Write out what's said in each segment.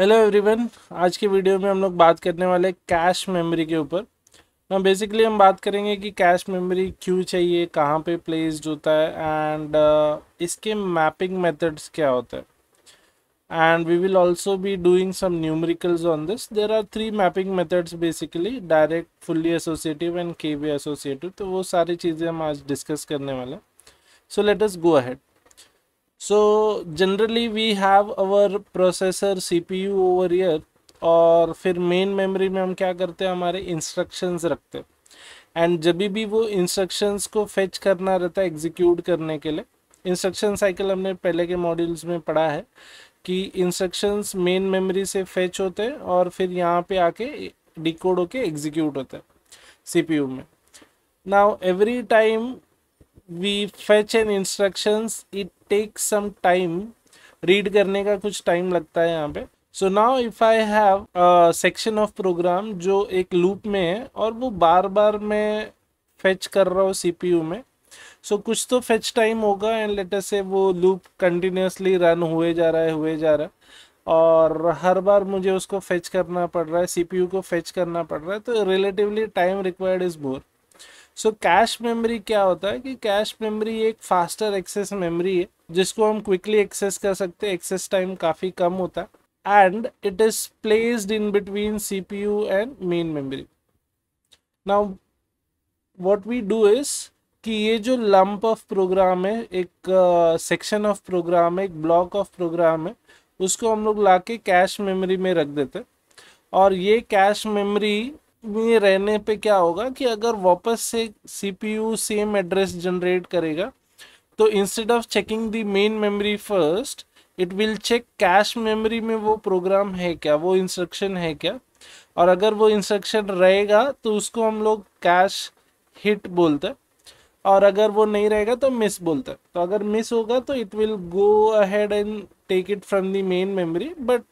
Hello everyone आज की video में हम लोग बात करने वाले कैश मेमोरी के ऊपर ना तो बेसिकली हम बात करेंगे कि कैश मेमोरी क्यों चाहिए कहाँ पे प्लेस्ड होता है एंड uh, इसके मैपिंग मेथड्स क्या होता है and we will also be doing some numericals on this there are three mapping methods basically direct fully associative and K way associative तो वो सारी चीज़ें हम आज डिस्कस करने वाले हैं so let us go ahead so generally we have our processor cpu over here और फिर मेन मेमोरी में हम क्या करते हैं हमारे इंस्ट्रक्शंस रखते हैं एंड जब भी वो इंस्ट्रक्शंस को फेच करना रहता है एग्जीक्यूट करने के लिए इंस्ट्रक्शन साइकिल हमने पहले के मॉड्यूल्स में पढ़ा है कि इंस्ट्रक्शंस मेन मेमोरी से फेच होते हैं और फिर यहाँ पे आके डिकोड होके एग्जीक्यूट होता है सीपीयू में now every time we fetch an instructions it takes some time read करने का कुछ time लगता है यहाँ पे so if if I have section of program जो एक लूप में है और वो बार बार मैं fetch कर रहा हूँ यू में सो so, कुछ तो फेच टाइम होगा एंड लेटर से वो लूप कंटिन्यूसली रन हुए जा रहा है हुए जा रहा है और हर बार मुझे उसको फेच करना पड़ रहा है सीपीयू को फेच करना पड़ रहा है तो relatively time required is more so cache memory क्या होता है कि कैश मेमोरी एक फास्टर एक्सेस मेमोरी है जिसको हम क्विकली एक्सेस कर सकते हैं एक्सेस टाइम काफ़ी कम होता है and it is placed in between C P U and main memory now what we do is कि ये जो लंप ऑफ प्रोग्राम है एक सेक्शन ऑफ प्रोग्राम है एक ब्लॉक ऑफ प्रोग्राम है उसको हम लोग ला के कैश मेमोरी में रख देते और ये कैश मेमोरी में रहने पे क्या होगा कि अगर वापस से सीपीयू सेम एड्रेस जनरेट करेगा तो instead of checking the main memory first it will check cache memory में वो प्रोग्राम है क्या वो इंस्ट्रक्शन है क्या और अगर वो इंस्ट्रक्शन रहेगा तो उसको हम लोग कैश हिट बोलते हैं और अगर वो नहीं रहेगा तो मिस बोलते हैं तो अगर मिस होगा तो it will go ahead and take it from the main memory but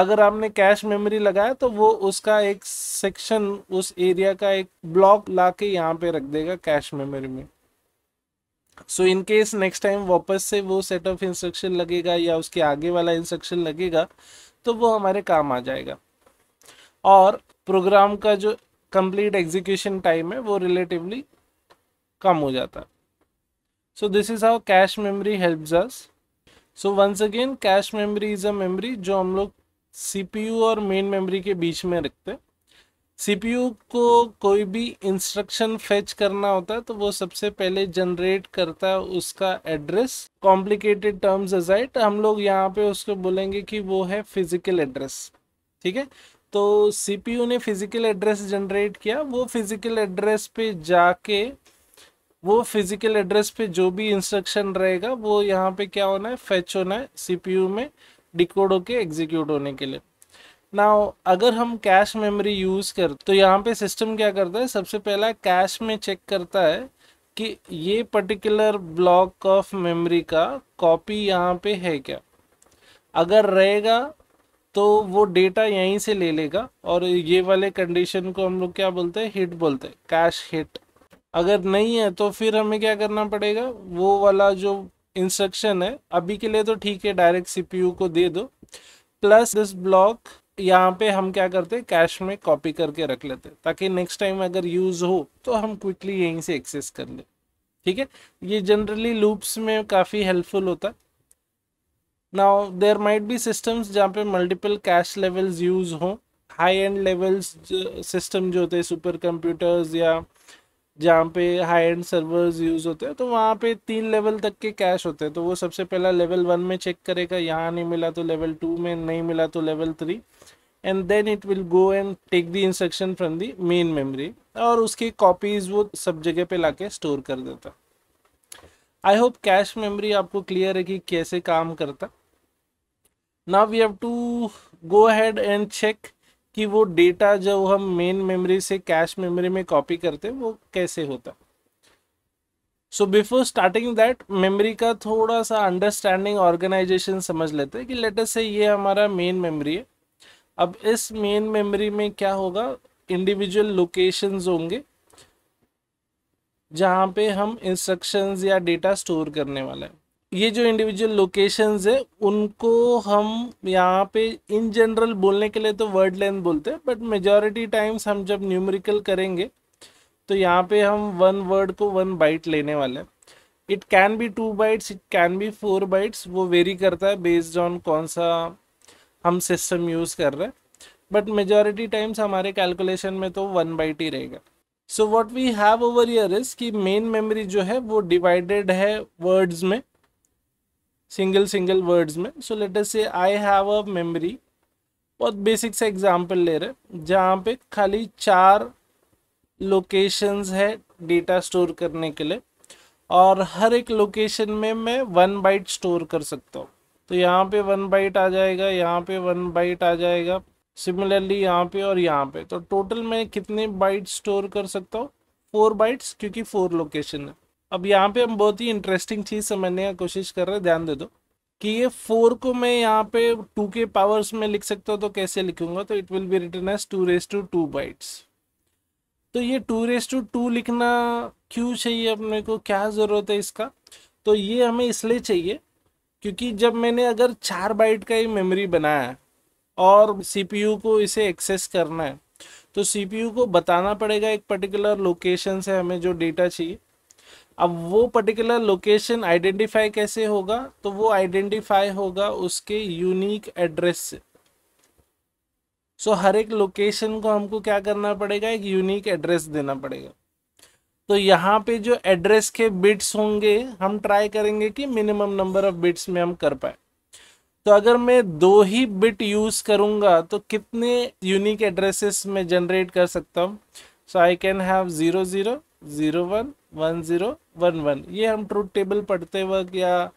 अगर आपने कैश मेमोरी लगाया तो वो उसका एक सेक्शन उस एरिया का एक ब्लॉक ला के यहाँ पे रख देगा कैश मेमोरी में so in case next time वापस से वो सेट ऑफ इंस्ट्रक्शन लगेगा या उसके आगे वाला इंस्ट्रक्शन लगेगा तो वो हमारे काम आ जाएगा और प्रोग्राम का जो कंप्लीट एग्जीक्यूशन टाइम है वो रिलेटिवली कम हो जाता so this is how cache memory helps us so once again cache memory is a memory जो हम लोग सीपीयू और मेन मेमोरी के बीच में रखते हैं सीपीयू को कोई भी इंस्ट्रक्शन फेच करना होता है तो वो सबसे पहले जनरेट करता है उसका एड्रेस कॉम्प्लिकेटेड टर्म्स एजाइट हम लोग यहाँ पे उसको बोलेंगे कि वो है फिजिकल एड्रेस ठीक है तो सीपीयू ने फिजिकल एड्रेस जनरेट किया वो फिजिकल एड्रेस पे जाके वो फिजिकल एड्रेस पे जो भी इंस्ट्रक्शन रहेगा वो यहाँ पे क्या होना है फेच होना है सीपीयू में डिकोड होके एग्जीक्यूट होने के लिए ना अगर हम कैश मेमोरी यूज़ कर तो यहाँ पे सिस्टम क्या करता है सबसे पहला कैश में चेक करता है कि ये पर्टिकुलर ब्लॉक ऑफ मेमोरी का कॉपी यहाँ पे है क्या अगर रहेगा तो वो डेटा यहीं से ले लेगा और ये वाले कंडीशन को हम लोग क्या बोलते हैं हिट बोलते हैं कैश हिट अगर नहीं है तो फिर हमें क्या करना पड़ेगा वो वाला जो इंस्ट्रक्शन है अभी के लिए तो ठीक है डायरेक्ट सीपीयू को दे दो प्लस दिस ब्लॉक यहाँ पे हम क्या करते हैं कैश में कॉपी करके रख लेते हैं ताकि नेक्स्ट टाइम अगर यूज हो तो हम क्विकली यहीं से एक्सेस कर ले ठीक है ये जनरली लूप्स में काफ़ी हेल्पफुल होता है now there might be systems जहाँ पे मल्टीपल कैश लेवल्स यूज हों हाई एंड लेवल्स सिस्टम जो होते हैं सुपर कंप्यूटर्स या जहाँ पे हाई एंड सर्वर्स यूज़ होते हैं तो वहाँ पे तीन लेवल तक के कैश होते हैं तो वो सबसे पहला लेवल वन में चेक करेगा यहाँ नहीं मिला तो लेवल टू में नहीं मिला तो level three and then it will go and take the instruction from the main memory और उसकी कॉपीज़ वो सब जगह पे लाके स्टोर कर देता आई होप कैश मेमोरी आपको क्लियर है कि कैसे काम करता now we have to go ahead and check कि वो डेटा जब हम मेन मेमोरी से कैश मेमोरी में कॉपी करते हैं वो कैसे होता सो बिफोर स्टार्टिंग दैट मेमोरी का थोड़ा सा अंडरस्टैंडिंग ऑर्गेनाइजेशन समझ लेते हैं कि लेटेस्ट से ये हमारा मेन मेमोरी है अब इस मेन मेमोरी में क्या होगा इंडिविजुअल लोकेशंस होंगे जहाँ पे हम इंस्ट्रक्शंस या डेटा स्टोर करने वाला है ये जो इंडिविजुअल लोकेशंस है उनको हम यहाँ पे इन जनरल बोलने के लिए तो वर्ड लेंथ बोलते हैं बट मेजॉरिटी टाइम्स हम जब न्यूमेरिकल करेंगे तो यहाँ पे हम वन वर्ड को वन बाइट लेने वाले हैं it can be two bytes it can be four bytes वो वेरी करता है बेस्ड ऑन कौन सा हम सिस्टम यूज़ कर रहे हैं बट मेजॉरिटी टाइम्स हमारे कैलकुलेशन में तो वन बाइट ही रहेगा so what we have over here is कि मेन मेमोरी जो है वो डिवाइडेड है वर्ड्स में सिंगल सिंगल वर्ड्स में सो let us say I have a memory बहुत बेसिक से एग्जांपल ले रहे जहाँ पे खाली चार लोकेशंस है डेटा स्टोर करने के लिए और हर एक लोकेशन में मैं वन बाइट स्टोर कर सकता हूँ तो यहाँ पे वन बाइट आ जाएगा यहाँ पे वन बाइट आ जाएगा सिमिलरली यहाँ पे और यहाँ पे तो टोटल मैं कितने बाइट स्टोर कर सकता हूँ फोर बाइट्स क्योंकि फोर लोकेशन है अब यहाँ पे हम बहुत ही इंटरेस्टिंग चीज़ समझने की कोशिश कर रहे हैं ध्यान दे दो कि ये फोर को मैं यहाँ पे टू के पावर्स में लिख सकता हूँ तो कैसे लिखूंगा तो it will be written as two raise to two bytes तो ये टू रेस टू टू लिखना क्यों चाहिए अपने को क्या ज़रूरत है इसका तो ये हमें इसलिए चाहिए क्योंकि जब मैंने अगर चार बाइट का ही मेमोरी बनाया है और सी को इसे एक्सेस करना है तो सी को बताना पड़ेगा एक पर्टिकुलर लोकेशन से हमें जो डेटा चाहिए अब वो पर्टिकुलर लोकेशन आइडेंटिफाई कैसे होगा तो वो आइडेंटिफाई होगा उसके यूनिक एड्रेस से सो so, हर एक लोकेशन को हमको क्या करना पड़ेगा एक यूनिक एड्रेस देना पड़ेगा तो यहाँ पे जो एड्रेस के बिट्स होंगे हम ट्राई करेंगे कि मिनिमम नंबर ऑफ बिट्स में हम कर पाए तो अगर मैं दो ही बिट यूज़ करूँगा तो कितने यूनिक एड्रेसेस में जनरेट कर सकता हूँ so I can have zero zero zero one one zero one one ये हम ट्रूथ टेबल पढ़ते वक्त या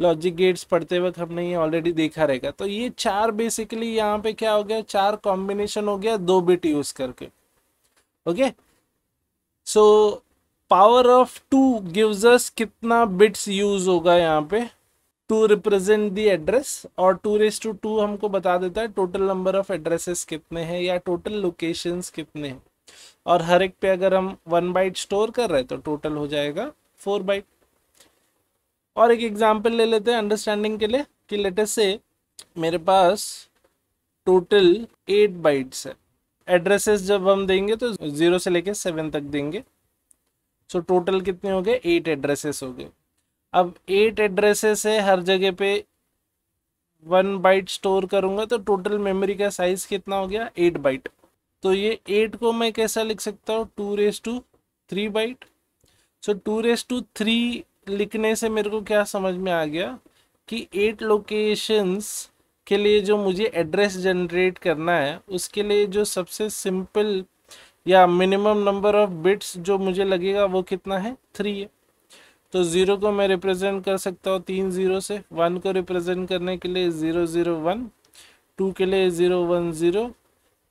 लॉजिक गेट्स पढ़ते वक्त हमने ये ऑलरेडी देखा रहेगा तो ये चार बेसिकली यहाँ पे क्या हो गया चार कॉम्बिनेशन हो गया दो बिट यूज करके okay so power of two gives us कितना बिट्स यूज होगा यहाँ पे टू रिप्रेजेंट दी एड्रेस और टू रेस टू टू हमको बता देता है टोटल नंबर ऑफ एड्रेसेस कितने हैं या टोटल लोकेशंस कितने हैं और हर एक पे अगर हम वन बाइट स्टोर कर रहे हैं तो टोटल हो जाएगा फोर बाइट और एक एग्जाम्पल ले लेते हैं अंडरस्टैंडिंग के लिए कि लेटेस्ट से मेरे पास टोटल एट बाइट्स है एड्रेसेस जब हम देंगे तो ज़ीरो से लेके सेवन तक देंगे सो so, टोटल कितने हो गए एट एड्रेसेस हो गए अब एट एड्रेसेस है हर जगह पे वन बाइट स्टोर करूंगा तो टोटल मेमोरी का साइज़ कितना हो गया एट बाइट तो ये एट को मैं कैसा लिख सकता हूँ two raise to three byte so two raise to three लिखने से मेरे को क्या समझ में आ गया कि एट लोकेशंस के लिए जो मुझे एड्रेस जनरेट करना है उसके लिए जो सबसे सिंपल या मिनिमम नंबर ऑफ बिट्स जो मुझे लगेगा वो कितना है थ्री है तो ज़ीरो को मैं रिप्रेजेंट कर सकता हूँ तीन ज़ीरो से वन को रिप्रेजेंट करने के लिए ज़ीरो ज़ीरो वन टू के लिए ज़ीरो वन ज़ीरो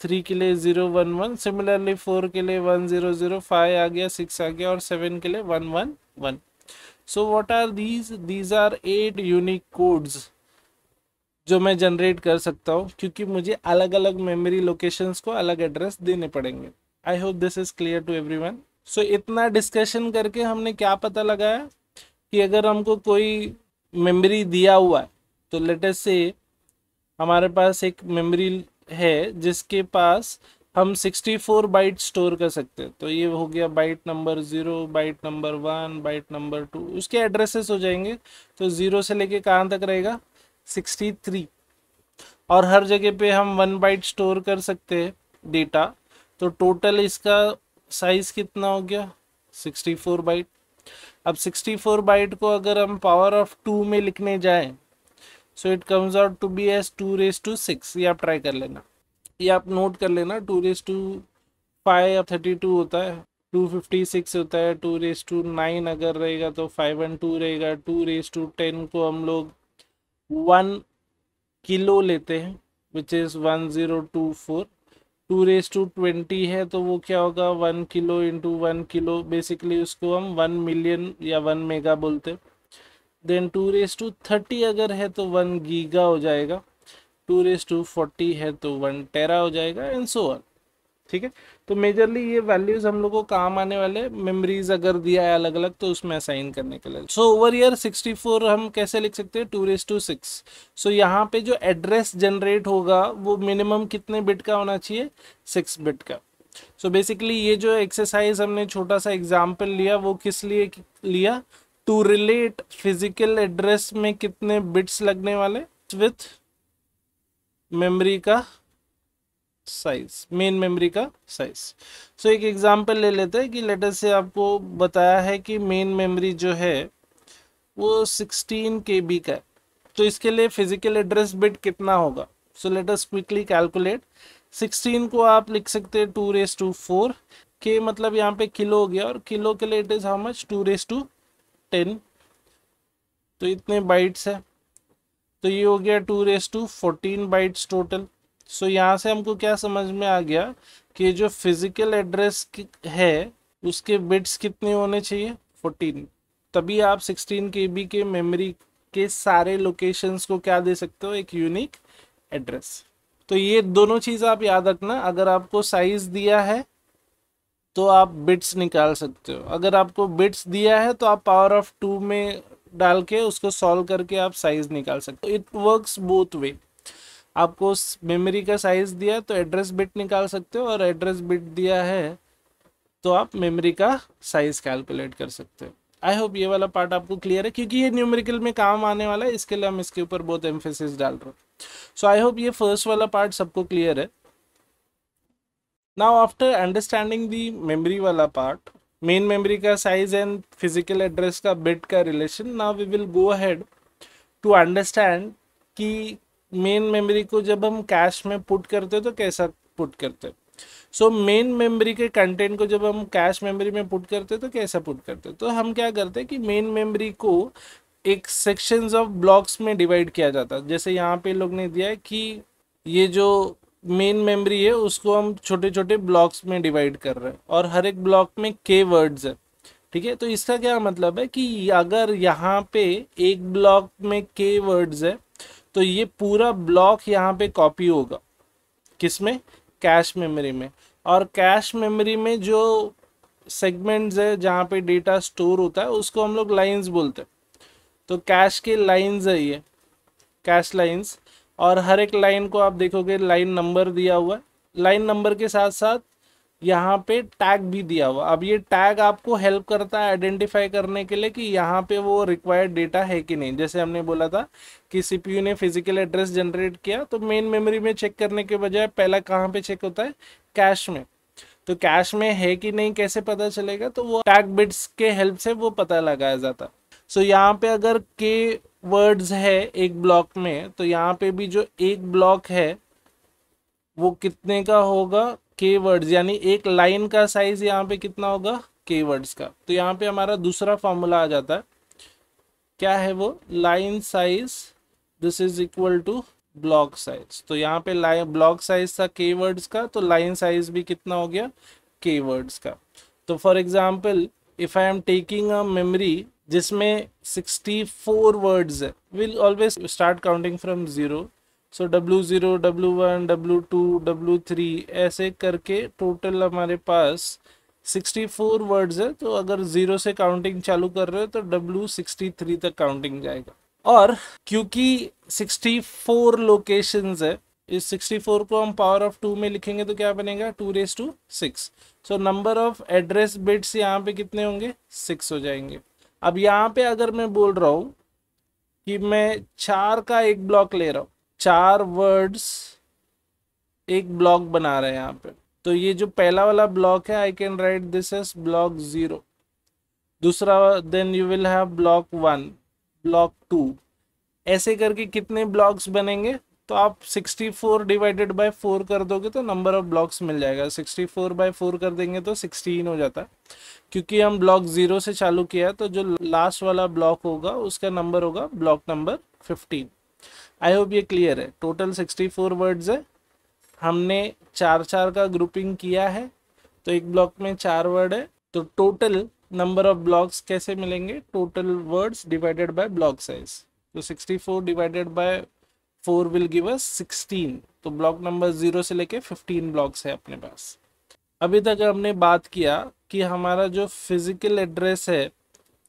थ्री के लिए zero one one similarly four के लिए वन ज़ीरो ज़ीरो फाइव आ गया सिक्स आ गया और सेवन के लिए one one one so what are these these are eight unique codes जो मैं जनरेट कर सकता हूँ क्योंकि मुझे अलग अलग मेमोरी लोकेशंस को अलग एड्रेस देने पड़ेंगे I hope this is clear to everyone so इतना डिस्कशन करके हमने क्या पता लगाया कि अगर हमको कोई मेमोरी दिया हुआ है तो लेटेस्ट से हमारे पास एक मेमोरी है जिसके पास हम 64 बाइट स्टोर कर सकते हैं तो ये हो गया byte number zero byte number one byte number two उसके एड्रेसेस हो जाएंगे तो ज़ीरो से लेके कहाँ तक रहेगा 63 और हर जगह पे हम वन बाइट स्टोर कर सकते हैं डेटा तो टोटल इसका साइज़ कितना हो गया 64 बाइट अब 64 बाइट को अगर हम पावर ऑफ टू में लिखने जाएं so it comes out to be as two raise to six ये आप ट्राई कर लेना ये आप नोट कर लेना टू रेस टू फाइव या थर्टी टू होता है टू फिफ्टी सिक्स होता है टू रेस टू नाइन अगर रहेगा तो फाइव एंड टू रहेगा टू रेस टू टेन को हम लोग वन किलो लेते हैं which is one zero two four two raise to twenty है तो वो क्या होगा one kilo into one kilo basically उसको हम वन मिलियन या वन मेगा बोलते हैं then two raise to thirty अगर है तो वन गीगा हो जाएगा टू रेस टू फोर्टी है तो वन टेरा हो जाएगा एंड सो ऑन ठीक है तो मेजरली ये वैल्यूज हम लोग को काम आने वाले मेमोरीज अगर दिया है अलग अलग तो उसमें असाइन करने के लिए so over here sixty four हम कैसे लिख सकते हैं two raise to six so यहाँ पे जो एड्रेस जनरेट होगा वो मिनिमम कितने बिट का होना चाहिए सिक्स बिट का सो so बेसिकली ये जो एक्सरसाइज हमने छोटा सा एग्जाम्पल लिया वो किस लिए लिया टू रिलेट फिजिकल एड्रेस में कितने बिट्स लगने वाले विथ मेमोरी का साइज मेन मेमोरी का साइज सो so, एक एग्जांपल ले लेते हैं कि लेटर से आपको बताया है कि मेन मेमोरी जो है वो सिक्सटीन के बी का है तो इसके लिए फिजिकल एड्रेस बिट कितना होगा so let us quickly calculate 16 को आप लिख सकते हैं टू रेस टू फोर के मतलब यहाँ पे किलो हो गया और किलो के लिए it is how much two raise to ten तो इतने बाइट्स है तो ये हो गया two raise to fourteen bytes total so यहाँ से हमको क्या समझ में आ गया कि जो फिजिकल एड्रेस है उसके बिट्स कितने होने चाहिए फोर्टीन तभी आप सिक्सटीन के बी के मेमोरी के सारे लोकेशंस को क्या दे सकते हो एक यूनिक एड्रेस तो ये दोनों चीज़ आप याद रखना अगर आपको साइज दिया है तो आप बिट्स निकाल सकते हो अगर आपको बिट्स दिया है तो आप पावर ऑफ टू में डाल के उसको सॉल्व करके आप साइज निकाल सकते हो इट वर्क्स बोथ वे आपको मेमोरी का साइज दिया तो एड्रेस बिट निकाल सकते हो और एड्रेस बिट दिया है तो आप मेमोरी का साइज कैलकुलेट कर सकते हो आई होप ये वाला पार्ट आपको क्लियर है क्योंकि ये न्यूमेरिकल में काम आने वाला है इसके लिए हम इसके ऊपर बहुत एम्फेसिस डाल रहे हैं सो आई होप ये फर्स्ट वाला पार्ट सबको क्लियर है now after understanding the memory वाला पार्ट मेन मेमरी का साइज एंड फिजिकल एड्रेस का बिट का relation now we will go ahead to understand कि मेन मेमरी को जब हम कैश में पुट करते हैं तो कैसा पुट करते सो मेन मेमरी के कंटेंट को जब हम कैश मेमरी में पुट करते हैं तो कैसा पुट करते तो हम क्या करते हैं कि मेन मेमरी को एक सेक्शंस ऑफ ब्लॉक्स में डिवाइड किया जाता है जैसे यहाँ पे लोग ने दिया है कि ये जो मेन मेमोरी है उसको हम छोटे छोटे ब्लॉक्स में डिवाइड कर रहे हैं और हर एक ब्लॉक में के वर्ड्स है ठीक है तो इसका क्या मतलब है कि अगर यहाँ पे एक ब्लॉक में के वर्ड्स है तो ये पूरा ब्लॉक यहाँ पे कॉपी होगा किस में कैश मेमोरी में और कैश मेमोरी में जो सेगमेंट्स है जहाँ पे डेटा स्टोर होता है उसको हम लोग लाइन्स बोलते हैं तो कैश के लाइन्स है ये कैश लाइन्स और हर एक लाइन को आप देखोगे लाइन नंबर दिया हुआ है लाइन नंबर के साथ साथ यहाँ पे टैग भी दिया हुआ अब ये टैग आपको हेल्प करता है आइडेंटिफाई करने के लिए कि यहाँ पे वो रिक्वायर्ड डेटा है कि नहीं जैसे हमने बोला था कि सीपीयू ने फिजिकल एड्रेस जनरेट किया तो मेन मेमोरी में चेक करने के बजाय पहला कहाँ पे चेक होता है कैश में तो कैश में है कि नहीं कैसे पता चलेगा तो वो टैग बिट्स के हेल्प से वो पता लगाया जाता सो यहाँ पे अगर के वर्ड्स है एक ब्लॉक में तो यहाँ पे भी जो एक ब्लॉक है वो कितने का होगा के वर्ड्स यानी एक लाइन का साइज यहाँ पे कितना होगा के वर्ड्स का तो यहाँ पे हमारा दूसरा फॉर्मूला आ जाता है क्या है वो line size this is equal to block size तो यहाँ पे लाइन ब्लॉक साइज था के वर्ड्स का तो लाइन साइज भी कितना हो गया के वर्ड्स का तो for example if I am taking a memory जिसमें 64 वर्ड्स है will always start counting from zero so W zero W one W two W three ऐसे करके टोटल हमारे पास 64 वर्ड्स है तो अगर ज़ीरो से काउंटिंग चालू कर रहे हो तो डब्लू थ्री तक काउंटिंग जाएगा और क्योंकि 64 लोकेशंस है इस 64 को हम पावर ऑफ टू में लिखेंगे तो क्या बनेगा two raise to six so number of address bits यहाँ पे कितने होंगे सिक्स हो जाएंगे अब यहाँ पे अगर मैं बोल रहा हूँ कि मैं चार का एक ब्लॉक ले रहा हूँ चार वर्ड्स एक ब्लॉक बना रहे हैं यहाँ पे तो ये जो पहला वाला ब्लॉक है I can write this is block zero दूसरा then you will have block one block two ऐसे करके कितने ब्लॉक्स बनेंगे तो आप 64 डिवाइडेड बाय 4 कर दोगे तो नंबर ऑफ ब्लॉक्स मिल जाएगा 64 फोर 4 फोर कर देंगे तो 16 हो जाता है क्योंकि हम ब्लॉक ज़ीरो से चालू किया तो जो लास्ट वाला ब्लॉक होगा उसका नंबर होगा ब्लॉक नंबर 15 आई होप ये क्लियर है टोटल 64 वर्ड्स है हमने चार चार का ग्रुपिंग किया है तो एक ब्लॉक में चार वर्ड है तो टोटल नंबर ऑफ ब्लॉक्स कैसे मिलेंगे total words divided by block size तो 64 divided by four will give us sixteen तो ब्लॉक नंबर जीरो से लेके फिफ्टीन ब्लॉक्स है अपने पास अभी तक हमने बात किया कि हमारा जो फिजिकल एड्रेस है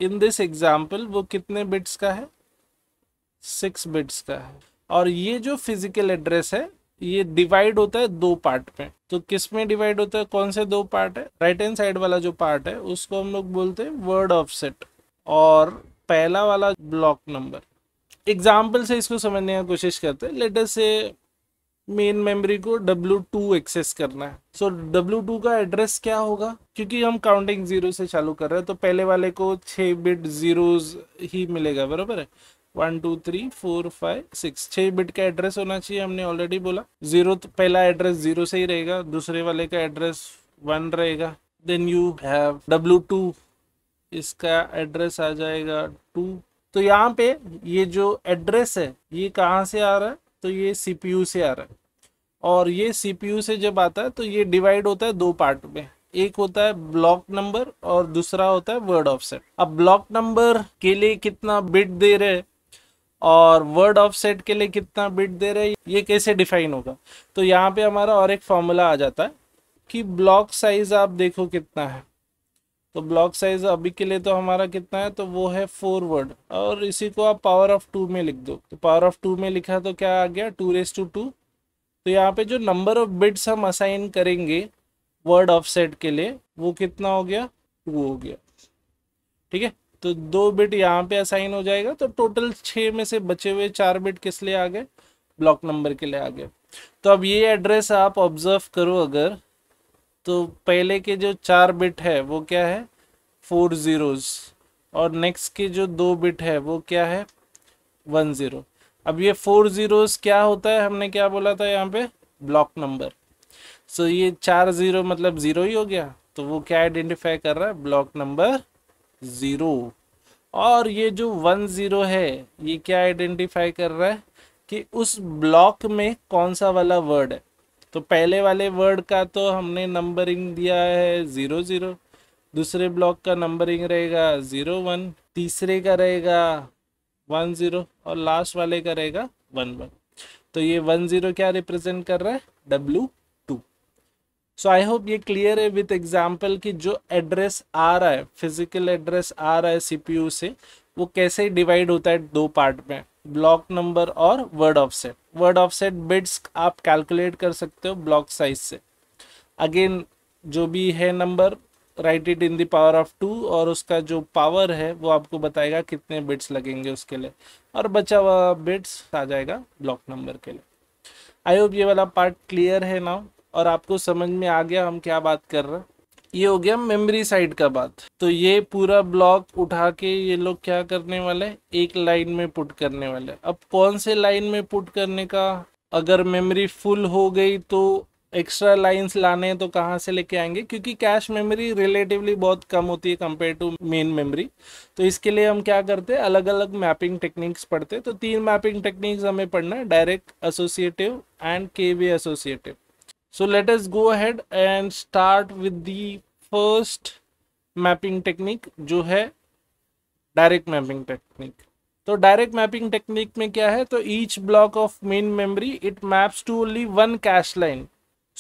इन दिस एग्जाम्पल वो कितने बिट्स का है सिक्स बिट्स का है और ये जो फिजिकल एड्रेस है ये डिवाइड होता है दो पार्ट में तो किस में डिवाइड होता है कौन से दो पार्ट है राइट हैंड साइड वाला जो पार्ट है उसको हम लोग बोलते हैं वर्ड ऑफसेट और पहला वाला ब्लॉक नंबर एग्जाम्पल से इसको समझने की कोशिश करते हैं लेटर से मेन मेमोरी को W2 एक्सेस करना है सो so, W2 का एड्रेस क्या होगा क्योंकि हम काउंटिंग जीरो से चालू कर रहे हैं तो पहले वाले को छः बिट जीरोज ही मिलेगा बराबर है one two three four five six छः बिट का एड्रेस होना चाहिए हमने ऑलरेडी बोला जीरो तो पहला एड्रेस जीरो से ही रहेगा दूसरे वाले का एड्रेस वन रहेगा देन यू हैव W2 इसका एड्रेस आ जाएगा टू तो यहाँ पे ये जो एड्रेस है ये कहाँ से आ रहा है तो ये सीपीयू से आ रहा है और ये सीपीयू से जब आता है तो ये डिवाइड होता है दो पार्ट में एक होता है ब्लॉक नंबर और दूसरा होता है वर्ड ऑफसेट अब ब्लॉक नंबर के लिए कितना बिट दे रहे और वर्ड ऑफसेट के लिए कितना बिट दे रहे ये कैसे डिफाइन होगा तो यहाँ पे हमारा और एक फॉर्मूला आ जाता है कि ब्लॉक साइज आप देखो कितना है तो ब्लॉक साइज अभी के लिए तो हमारा कितना है तो वो है फोर वर्ड और इसी को आप पावर ऑफ टू में लिख दो तो पावर ऑफ टू में लिखा तो क्या आ गया टू रेस टू टू तो यहाँ पे जो नंबर ऑफ बिट्स हम असाइन करेंगे वर्ड ऑफसेट के लिए वो कितना हो गया टू हो गया ठीक है तो दो बिट यहाँ पे असाइन हो जाएगा तो टोटल छः में से बचे हुए चार बिट किस लिए आ गए ब्लॉक नंबर के लिए आ गए तो अब ये एड्रेस आप ऑब्जर्व करो अगर तो पहले के जो चार बिट है वो क्या है फोर ज़ीरोज़ और नेक्स्ट के जो दो बिट है वो क्या है वन ज़ीरो अब ये फोर ज़ीरोज़ क्या होता है हमने क्या बोला था यहाँ पे ब्लॉक नंबर सो ये चार ज़ीरो मतलब ज़ीरो ही हो गया तो वो क्या आइडेंटिफाई कर रहा है ब्लॉक नंबर ज़ीरो और ये जो वन ज़ीरो है ये क्या आइडेंटिफाई कर रहा है कि उस ब्लॉक में कौन सा वाला वर्ड है तो पहले वाले वर्ड का तो हमने नंबरिंग दिया है ज़ीरो ज़ीरो दूसरे ब्लॉक का नंबरिंग रहेगा ज़ीरो वन तीसरे का रहेगा वन ज़ीरो और लास्ट वाले का रहेगा वन वन तो ये वन ज़ीरो क्या रिप्रेजेंट कर रहा है W two so I hope ये क्लियर है विथ एग्जाम्पल कि जो एड्रेस आ रहा है फिजिकल एड्रेस आ रहा है सीपीयू से वो कैसे डिवाइड होता है दो पार्ट में ब्लॉक नंबर और word offset word offset bits आप कैलकुलेट कर सकते हो ब्लॉक साइज से अगेन जो भी है number write it in the power of two और उसका जो पावर है वो आपको बताएगा कितने बिट्स लगेंगे उसके लिए और बचा हुआ बिट्स आ जाएगा ब्लॉक नंबर के लिए आई होप ये वाला पार्ट क्लियर है ना और आपको समझ में आ गया हम क्या बात कर रहे हैं ये हो गया मेमोरी साइड का बात तो ये पूरा ब्लॉक उठा के ये लोग क्या करने वाले एक लाइन में पुट करने वाले अब कौन से लाइन में पुट करने का अगर मेमोरी फुल हो गई तो एक्स्ट्रा लाइंस लाने हैं तो कहाँ से लेके आएंगे क्योंकि कैश मेमोरी रिलेटिवली बहुत कम होती है कंपेयर टू मेन मेमोरी तो इसके लिए हम क्या करते हैं अलग अलग मैपिंग टेक्निक्स पढ़ते हैं तो तीन मैपिंग टेक्निक्स हमें पढ़ना है direct associative and K way associative so let us go ahead and start with the first mapping technique जो है डायरेक्ट मैपिंग टेक्निक तो डायरेक्ट मैपिंग टेक्निक में क्या है तो each block of main memory it maps to only one cache line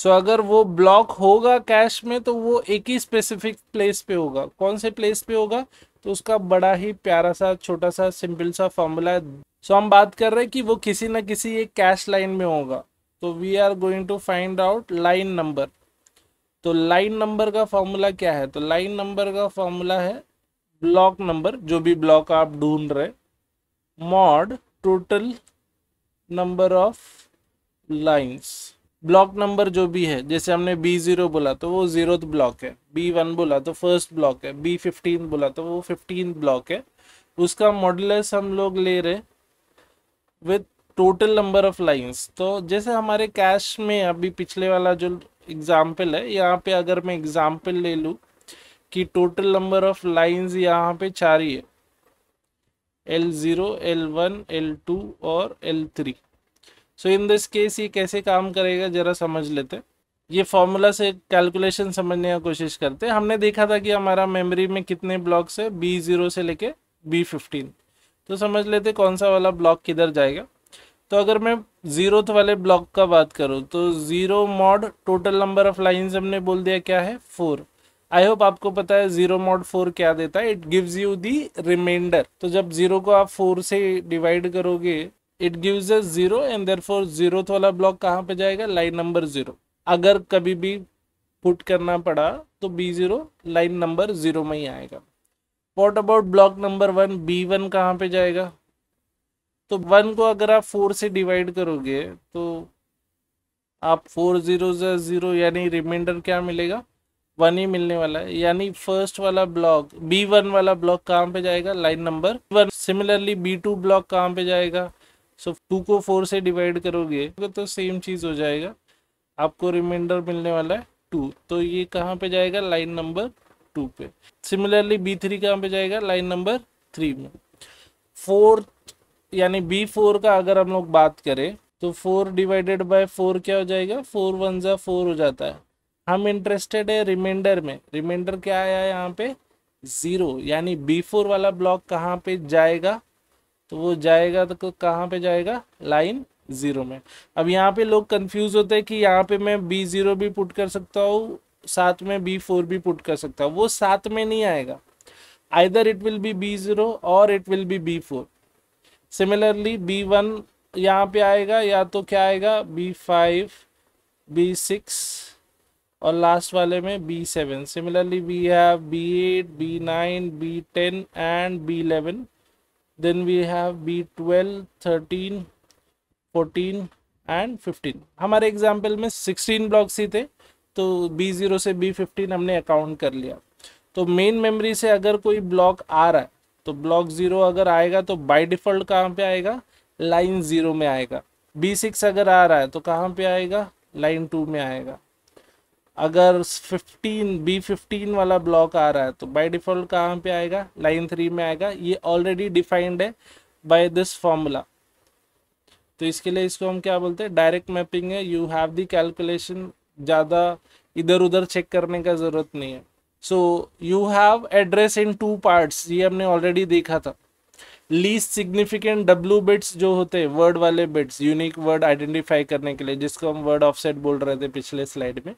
so अगर वो block होगा कैश में तो वो एक ही स्पेसिफिक प्लेस पे होगा कौन से प्लेस पे होगा तो उसका बड़ा ही प्यारा सा छोटा सा सिंपल सा फॉर्मूला है सो so, हम बात कर रहे हैं कि वो किसी ना किसी एक कैश लाइन में होगा तो we are going to find out line number तो लाइन नंबर का फॉर्मूला क्या है तो लाइन नंबर का फॉर्मूला है ब्लॉक नंबर जो भी ब्लॉक आप ढूंढ रहे mod total number of lines block number जो भी है जैसे हमने बी जीरो बोला तो वो जीरो ब्लॉक है बी वन बोला तो फर्स्ट ब्लॉक है बी फिफ्टीन बोला तो वो फिफ्टीन ब्लॉक है उसका मॉडल हम लोग ले रहे with total number of lines तो जैसे हमारे कैश में अभी पिछले वाला जो एग्जाम्पल है यहाँ पे अगर मैं एग्जाम्पल ले लूँ कि टोटल नंबर ऑफ लाइंस यहाँ पे चार ही है L zero L one L two और L three so in this case ये कैसे काम करेगा ज़रा समझ लेते हैं ये फॉर्मूला से कैलकुलेशन समझने की कोशिश करते हैं हमने देखा था कि हमारा मेमोरी में कितने ब्लॉक्स है बी ज़ीरो से लेके बी फिफ्टीन तो समझ लेते कौन सा वाला ब्लॉक किधर जाएगा तो अगर मैं ज़ीरोथ वाले ब्लॉक का बात करूँ तो zero mod total number of lines हमने बोल दिया क्या है फोर आई होप आपको पता है जीरो मॉड फोर क्या देता है it gives you the remainder तो जब जीरो को आप फोर से डिवाइड करोगे it gives a zero and there four zero वाला ब्लॉक कहाँ पे जाएगा लाइन नंबर जीरो अगर कभी भी पुट करना पड़ा तो B zero line number zero में ही आएगा what about block number one B one कहाँ पे जाएगा तो वन को अगर आप फोर से डिवाइड करोगे तो आप फोर ज़ीरो ज़ीरो यानी रिमाइंडर क्या मिलेगा वन ही मिलने वाला है यानी फर्स्ट वाला ब्लॉक बी वन वाला ब्लॉक कहाँ पे जाएगा line number one similarly B two block कहाँ पे जाएगा सो so, टू को फोर से डिवाइड करोगे तो सेम चीज़ हो जाएगा आपको रिमाइंडर मिलने वाला है टू तो ये कहाँ पे जाएगा लाइन नंबर टू पे सिमिलरली बी थ्री कहाँ पे जाएगा लाइन नंबर थ्री में फोर्थ यानी बी फोर का अगर हम लोग बात करें तो फोर डिवाइडेड बाय फोर क्या हो जाएगा फोर वन ज़ा फोर हो जाता है हम इंटरेस्टेड है रिमाइंडर में रिमाइंडर क्या आया यहाँ पे ज़ीरो यानी बी फोर वाला ब्लॉक कहाँ पे जाएगा तो वो जाएगा तो कहाँ पे जाएगा लाइन ज़ीरो में अब यहाँ पे लोग कंफ्यूज होते हैं कि यहाँ पे मैं बी ज़ीरो भी पुट कर सकता हूँ साथ में बी फोर भी पुट कर सकता हूँ वो साथ में नहीं आएगा either it will be B zero और it will be B four similarly B one यहाँ पे आएगा या तो क्या आएगा बी फाइव बी सिक्स और लास्ट वाले में B seven similarly we have B eight B nine B ten and B eleven then we have B twelve thirteen fourteen and fifteen हमारे एग्जाम्पल में सिक्सटीन ब्लॉक्स ही थे तो B zero से B fifteen हमने account कर लिया तो मेन मेमोरी से अगर कोई ब्लॉक आ रहा है तो ब्लॉक ज़ीरो अगर आएगा तो बाय डिफ़ॉल्ट कहाँ पे आएगा लाइन ज़ीरो में आएगा बी सिक्स अगर आ रहा है तो कहाँ पे आएगा लाइन टू में आएगा अगर फिफ्टीन बी फिफ्टीन वाला ब्लॉक आ रहा है तो बाय डिफ़ॉल्ट कहाँ पे आएगा लाइन थ्री में आएगा ये ऑलरेडी डिफाइंड है बाय दिस फॉर्मूला तो इसके लिए इसको हम क्या बोलते हैं डायरेक्ट मैपिंग है यू हैव दी कैलकुलेशन ज़्यादा इधर उधर चेक करने का ज़रूरत नहीं है so you have address in two parts ये हमने ऑलरेडी देखा था लीस्ट सिग्निफिकेंट डब्ल्यू बिट्स जो होते हैं वर्ड वाले बिट्स यूनिक वर्ड आइडेंटिफाई करने के लिए जिसको हम वर्ड ऑफसेट बोल रहे थे पिछले स्लाइड में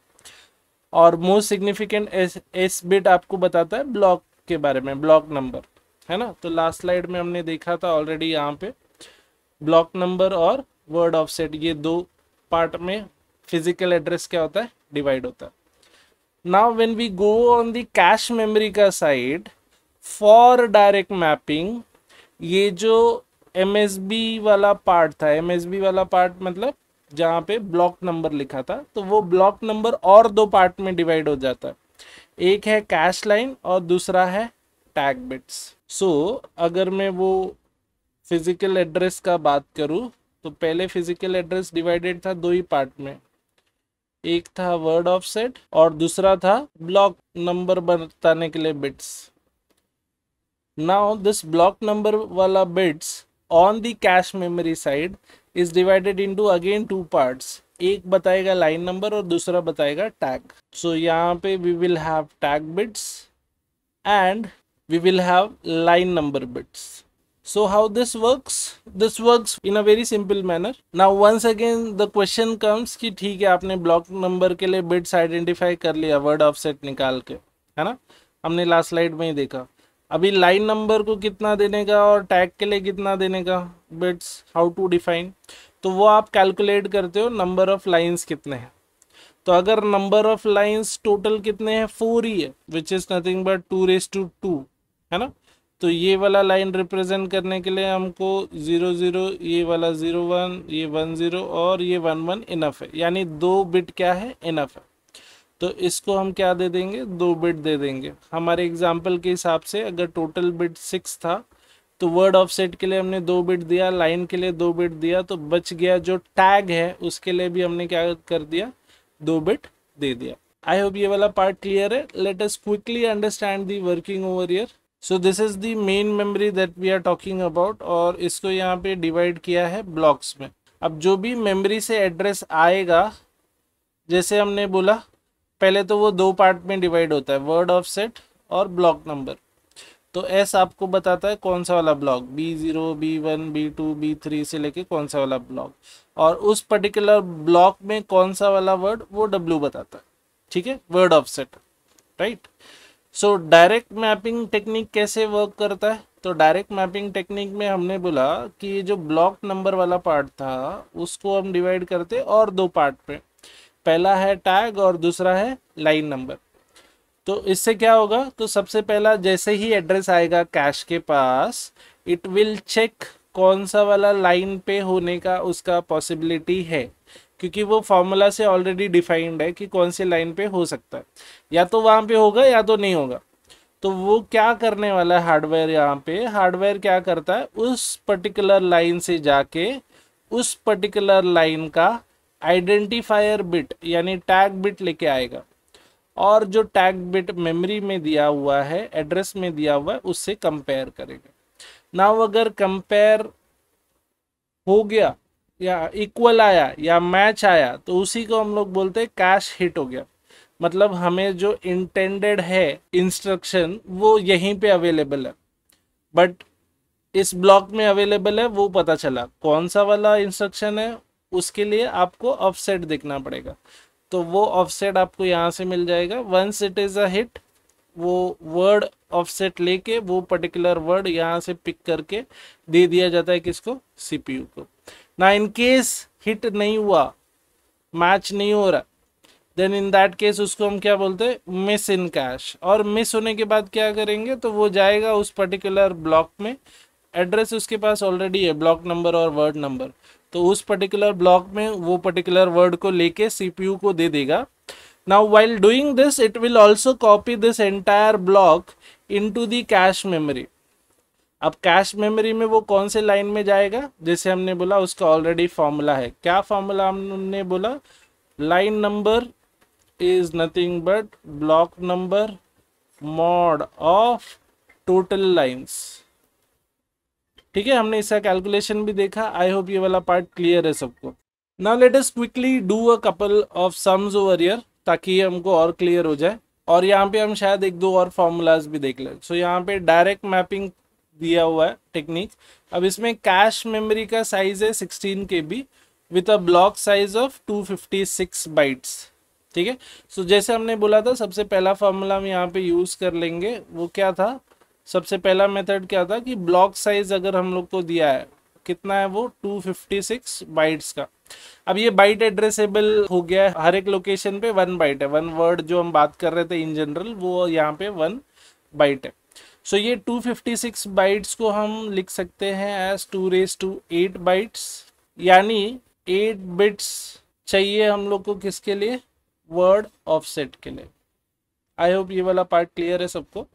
और most significant S S bit आपको बताता है ब्लॉक के बारे में ब्लॉक नंबर है ना तो लास्ट स्लाइड में हमने देखा था ऑलरेडी यहाँ पे ब्लॉक नंबर और वर्ड ऑफसेट ये दो पार्ट में फिजिकल एड्रेस क्या होता है डिवाइड होता है now when we go on the cache memory का side for direct mapping ये जो एम वाला पार्ट था एम वाला पार्ट मतलब जहाँ पे ब्लॉक नंबर लिखा था तो वो ब्लॉक नंबर और दो पार्ट में डिवाइड हो जाता है एक है कैश लाइन और दूसरा है टैग बिट्स सो अगर मैं वो फिज़िकल एड्रेस का बात करूँ तो पहले फिज़िकल एड्रेस डिवाइडेड था दो ही पार्ट में एक था वर्ड ऑफसेट और दूसरा था ब्लॉक नंबर बताने के लिए bits now this block number वाला bits on the cache memory side is divided into again two parts एक बताएगा लाइन नंबर और दूसरा बताएगा टैग सो यहाँ पे we will have tag bits and we will have line number bits so how this works this works in a very simple manner now once again the question comes कि ठीक है आपने block number के लिए bits identify कर लिया word offset निकाल के है ना हमने लास्ट स्लाइड में ही देखा अभी लाइन नंबर को कितना देने का और टैग के लिए कितना देने का बिट्स हाउ टू डिफाइन तो वो आप कैलकुलेट करते हो नंबर ऑफ लाइंस कितने हैं तो अगर नंबर ऑफ लाइंस टोटल कितने हैं फोर ही है which is nothing but two raise to two है ना तो ये वाला लाइन रिप्रेजेंट करने के लिए हमको ज़ीरो ज़ीरो ये वाला ज़ीरो वन ये वन ज़ीरो और ये वन वन इनफ है यानी दो बिट क्या है इनफ है तो इसको हम क्या दे देंगे दो बिट दे देंगे हमारे एग्जाम्पल के हिसाब से अगर टोटल बिट सिक्स था तो वर्ड ऑफसेट के लिए हमने दो बिट दिया लाइन के लिए दो बिट दिया तो बच गया जो टैग है उसके लिए भी हमने क्या कर दिया दो बिट दे दिया आई होप ये वाला पार्ट क्लियर है let us quickly understand the working over here so this is the main memory that we are talking about और इसको यहाँ पे डिवाइड किया है ब्लॉक्स में अब जो भी मेमोरी से एड्रेस आएगा जैसे हमने बोला पहले तो वो दो पार्ट में डिवाइड होता है वर्ड ऑफ सेट और ब्लॉक नंबर तो एस आपको बताता है कौन सा वाला block B zero B one B two B three से लेके कौन सा वाला ब्लॉक और उस पर्टिकुलर ब्लॉक में कौन सा वाला वर्ड वो डब्ल्यू बताता है ठीक है word offset right so direct mapping technique कैसे वर्क करता है तो डायरेक्ट मैपिंग टेक्निक में हमने बोला कि जो ब्लॉक नंबर वाला पार्ट था उसको हम डिवाइड करते और दो पार्ट पे पहला है टैग और दूसरा है लाइन नंबर तो इससे क्या होगा तो सबसे पहला जैसे ही एड्रेस आएगा कैश के पास इट विल चेक कौन सा वाला लाइन पे होने का उसका पॉसिबिलिटी है क्योंकि वो फॉर्मूला से ऑलरेडी डिफाइंड है कि कौन से लाइन पे हो सकता है या तो वहाँ पे होगा या तो नहीं होगा तो वो क्या करने वाला है हार्डवेयर यहाँ पे हार्डवेयर क्या करता है उस पर्टिकुलर लाइन से जाके उस पर्टिकुलर लाइन का आइडेंटिफायर बिट यानी टैग बिट लेके आएगा और जो टैग बिट मेमोरी में दिया हुआ है एड्रेस में दिया हुआ है उससे कंपेयर करेगा नाउ अगर कंपेयर हो गया या इक्वल आया या मैच आया तो उसी को हम लोग बोलते हैं कैश हिट हो गया मतलब हमें जो इंटेंडेड है इंस्ट्रक्शन वो यहीं पे अवेलेबल है बट इस ब्लॉक में अवेलेबल है वो पता चला कौन सा वाला इंस्ट्रक्शन है उसके लिए आपको ऑफसेट देखना पड़ेगा तो वो ऑफसेट आपको यहाँ से मिल जाएगा once it is a hit वो वर्ड ऑफसेट लेके वो पर्टिकुलर वर्ड यहाँ से पिक करके दे दिया जाता है किसको सीपीयू को ना इन केस हिट नहीं हुआ मैच नहीं हो रहा देन इन दैट केस उसको हम क्या बोलते हैं मिस इन कैश और मिस होने के बाद क्या करेंगे तो वो जाएगा उस पर्टिकुलर ब्लॉक में एड्रेस उसके पास ऑलरेडी है ब्लॉक नंबर और वर्ड नंबर तो उस पर्टिकुलर ब्लॉक में वो पर्टिकुलर वर्ड को लेके सीपीयू को दे देगा now while doing this it will also copy this entire block into the cache memory अब कैश मेमोरी में वो कौन से लाइन में जाएगा जैसे हमने बोला उसका ऑलरेडी फॉर्मूला है क्या फॉर्मूला हमने बोला line number is nothing but block number mod of total lines ठीक है हमने इसका कैलकुलेशन भी देखा आई होप ये वाला पार्ट क्लियर है सबको now let us quickly do a couple of sums over here ताकि ये हमको और क्लियर हो जाए और यहाँ पे हम शायद एक दो और फॉर्मूलाज भी देख लें सो so, यहाँ पे डायरेक्ट मैपिंग दिया हुआ है टेक्निक अब इसमें कैश मेमोरी का साइज है sixteen K B with a block size of two fifty six bytes ठीक है सो जैसे हमने बोला था सबसे पहला फॉर्मूला हम यहाँ पे यूज़ कर लेंगे वो क्या था सबसे पहला मेथड क्या था कि ब्लॉक साइज अगर हम लोग को दिया है कितना है वो 256 बाइट्स का अब ये बाइट एड्रेसेबल हो गया है हर एक लोकेशन पे वन बाइट है वन वर्ड जो हम बात कर रहे थे इन जनरल वो यहाँ पे वन बाइट है सो ये 256 बाइट्स को हम लिख सकते हैं as two raise to eight bytes यानी एट बिट्स चाहिए हम लोग को किसके लिए वर्ड ऑफसेट के लिए आई होप ये वाला पार्ट क्लियर है सबको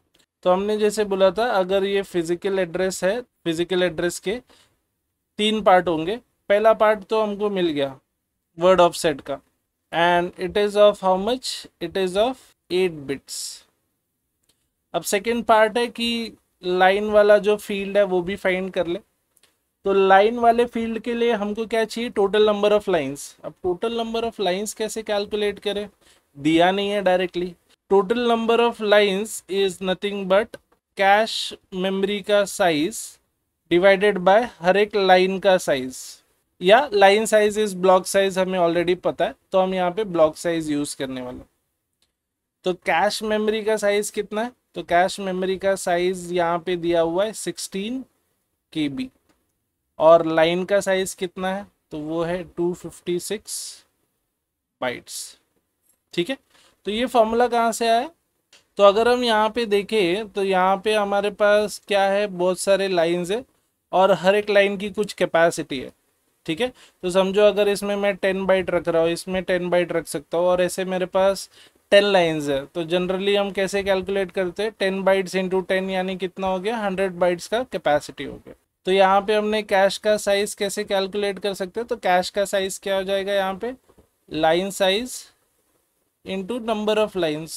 तो हमने जैसे बोला था अगर ये फिजिकल एड्रेस है फिजिकल एड्रेस के तीन पार्ट होंगे पहला पार्ट तो हमको मिल गया वर्ड ऑफसेट का and it is of how much it is of eight bits अब सेकेंड पार्ट है कि लाइन वाला जो फील्ड है वो भी फाइंड कर ले तो लाइन वाले फील्ड के लिए हमको क्या चाहिए टोटल नंबर ऑफ लाइंस अब टोटल नंबर ऑफ लाइंस कैसे कैलकुलेट करें दिया नहीं है directly total number of lines is nothing but cache memory का साइज डिवाइडेड बाय हर एक लाइन का साइज या line size is block size हमें ऑलरेडी पता है तो हम यहाँ पे ब्लॉक साइज यूज करने वाले तो कैश मेमोरी का साइज कितना है तो कैश मेमोरी का साइज यहाँ पे दिया हुआ है सिक्सटीन के बी और लाइन का साइज कितना है तो वो है टू फिफ्टी सिक्स बाइट्स ठीक है तो ये फॉर्मूला कहाँ से आया तो अगर हम यहाँ पे देखें तो यहाँ पे हमारे पास क्या है बहुत सारे लाइंस है और हर एक लाइन की कुछ कैपेसिटी है ठीक है तो समझो अगर इसमें मैं टेन बाइट रख रहा हूँ इसमें टेन बाइट रख सकता हूँ और ऐसे मेरे पास टेन लाइन्स है तो जनरली हम कैसे कैलकुलेट करते हैं टेन बाइट्स इंटू टेन यानी कितना हो गया हंड्रेड बाइट्स का कैपेसिटी हो गया तो यहाँ पे हमने कैश का साइज कैसे कैलकुलेट कर सकते हैं तो कैश का साइज क्या हो जाएगा यहाँ पे line size into number of lines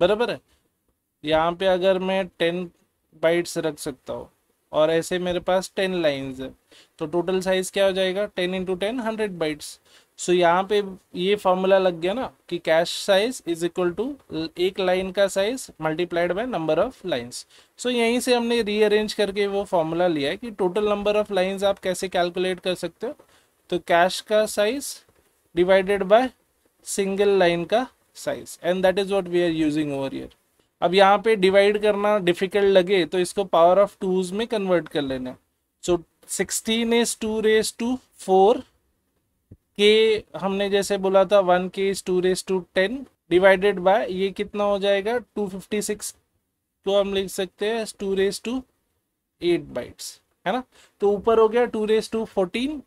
बराबर है यहाँ पे अगर मैं टेन बाइट्स रख सकता हूँ और ऐसे मेरे पास टेन लाइन्स है तो टोटल साइज क्या हो जाएगा ten into ten hundred bytes so यहाँ पे ये फॉर्मूला लग गया ना कि cache size is equal to एक लाइन का size multiplied by number of lines so यहीं से हमने रीअरेंज करके वो फॉर्मूला लिया है कि टोटल नंबर ऑफ लाइंस आप कैसे कैलकुलेट कर सकते हो तो कैश का size divided by single line का size and that is what we are using over here अब यहाँ पे डिवाइड करना डिफिकल्ट लगे तो इसको पावर ऑफ टूज में कन्वर्ट कर लेना so sixteen is two raise to four K हमने जैसे बोला था one K is two raise to ten divided by ये कितना हो जाएगा टू फिफ्टी सिक्स तो हम लिख सकते हैं two raise to eight bytes है ना तो ऊपर हो गया टू रेस टू फोर्टीन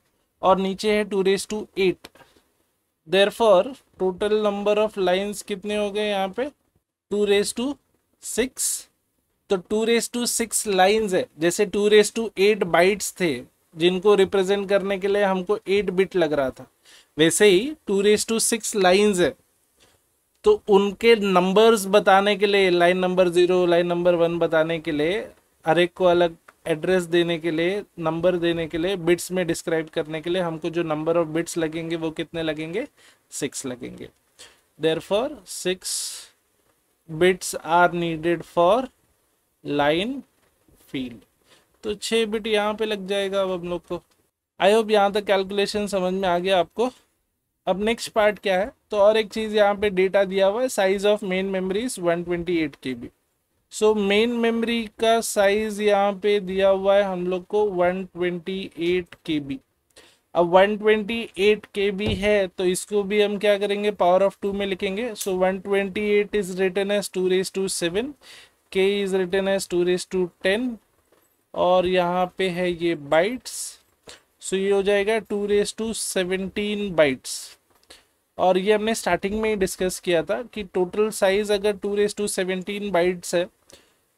और नीचे है two raise to eight for total number of lines कितने हो गए यहाँ पे टू रेस टू सिक्स तो two raise to six lines है जैसे two raise to eight bytes थे जिनको रिप्रेजेंट करने के लिए हमको एट बिट लग रहा था वैसे ही two raise to six lines है तो उनके नंबर्स बताने के लिए line number zero line number one बताने के लिए हर एक को अलग एड्रेस देने के लिए नंबर देने के लिए बिट्स में डिस्क्राइब करने के लिए हमको जो नंबर ऑफ बिट्स लगेंगे वो कितने लगेंगे सिक्स लगेंगे therefore six bits are needed for line field तो छः बिट यहाँ पे लग जाएगा अब हम लोग को आई होप यहाँ तक कैलकुलेशन समझ में आ गया आपको अब नेक्स्ट पार्ट क्या है तो और एक चीज़ यहाँ पे डेटा दिया हुआ है size of main memory is one twenty eight K B so main memory का साइज़ यहाँ पे दिया हुआ है हम लोग को one twenty eight K B अब one twenty eight K B है तो इसको भी हम क्या करेंगे पावर ऑफ टू में लिखेंगे so one twenty eight is written as two raise to seven K is written as two raise to ten और यहाँ पे है ये बाइट्स सो ये हो जाएगा two raise to seventeen bytes और ये हमने स्टार्टिंग में ही डिस्कस किया था कि टोटल साइज अगर two raise to seventeen bytes है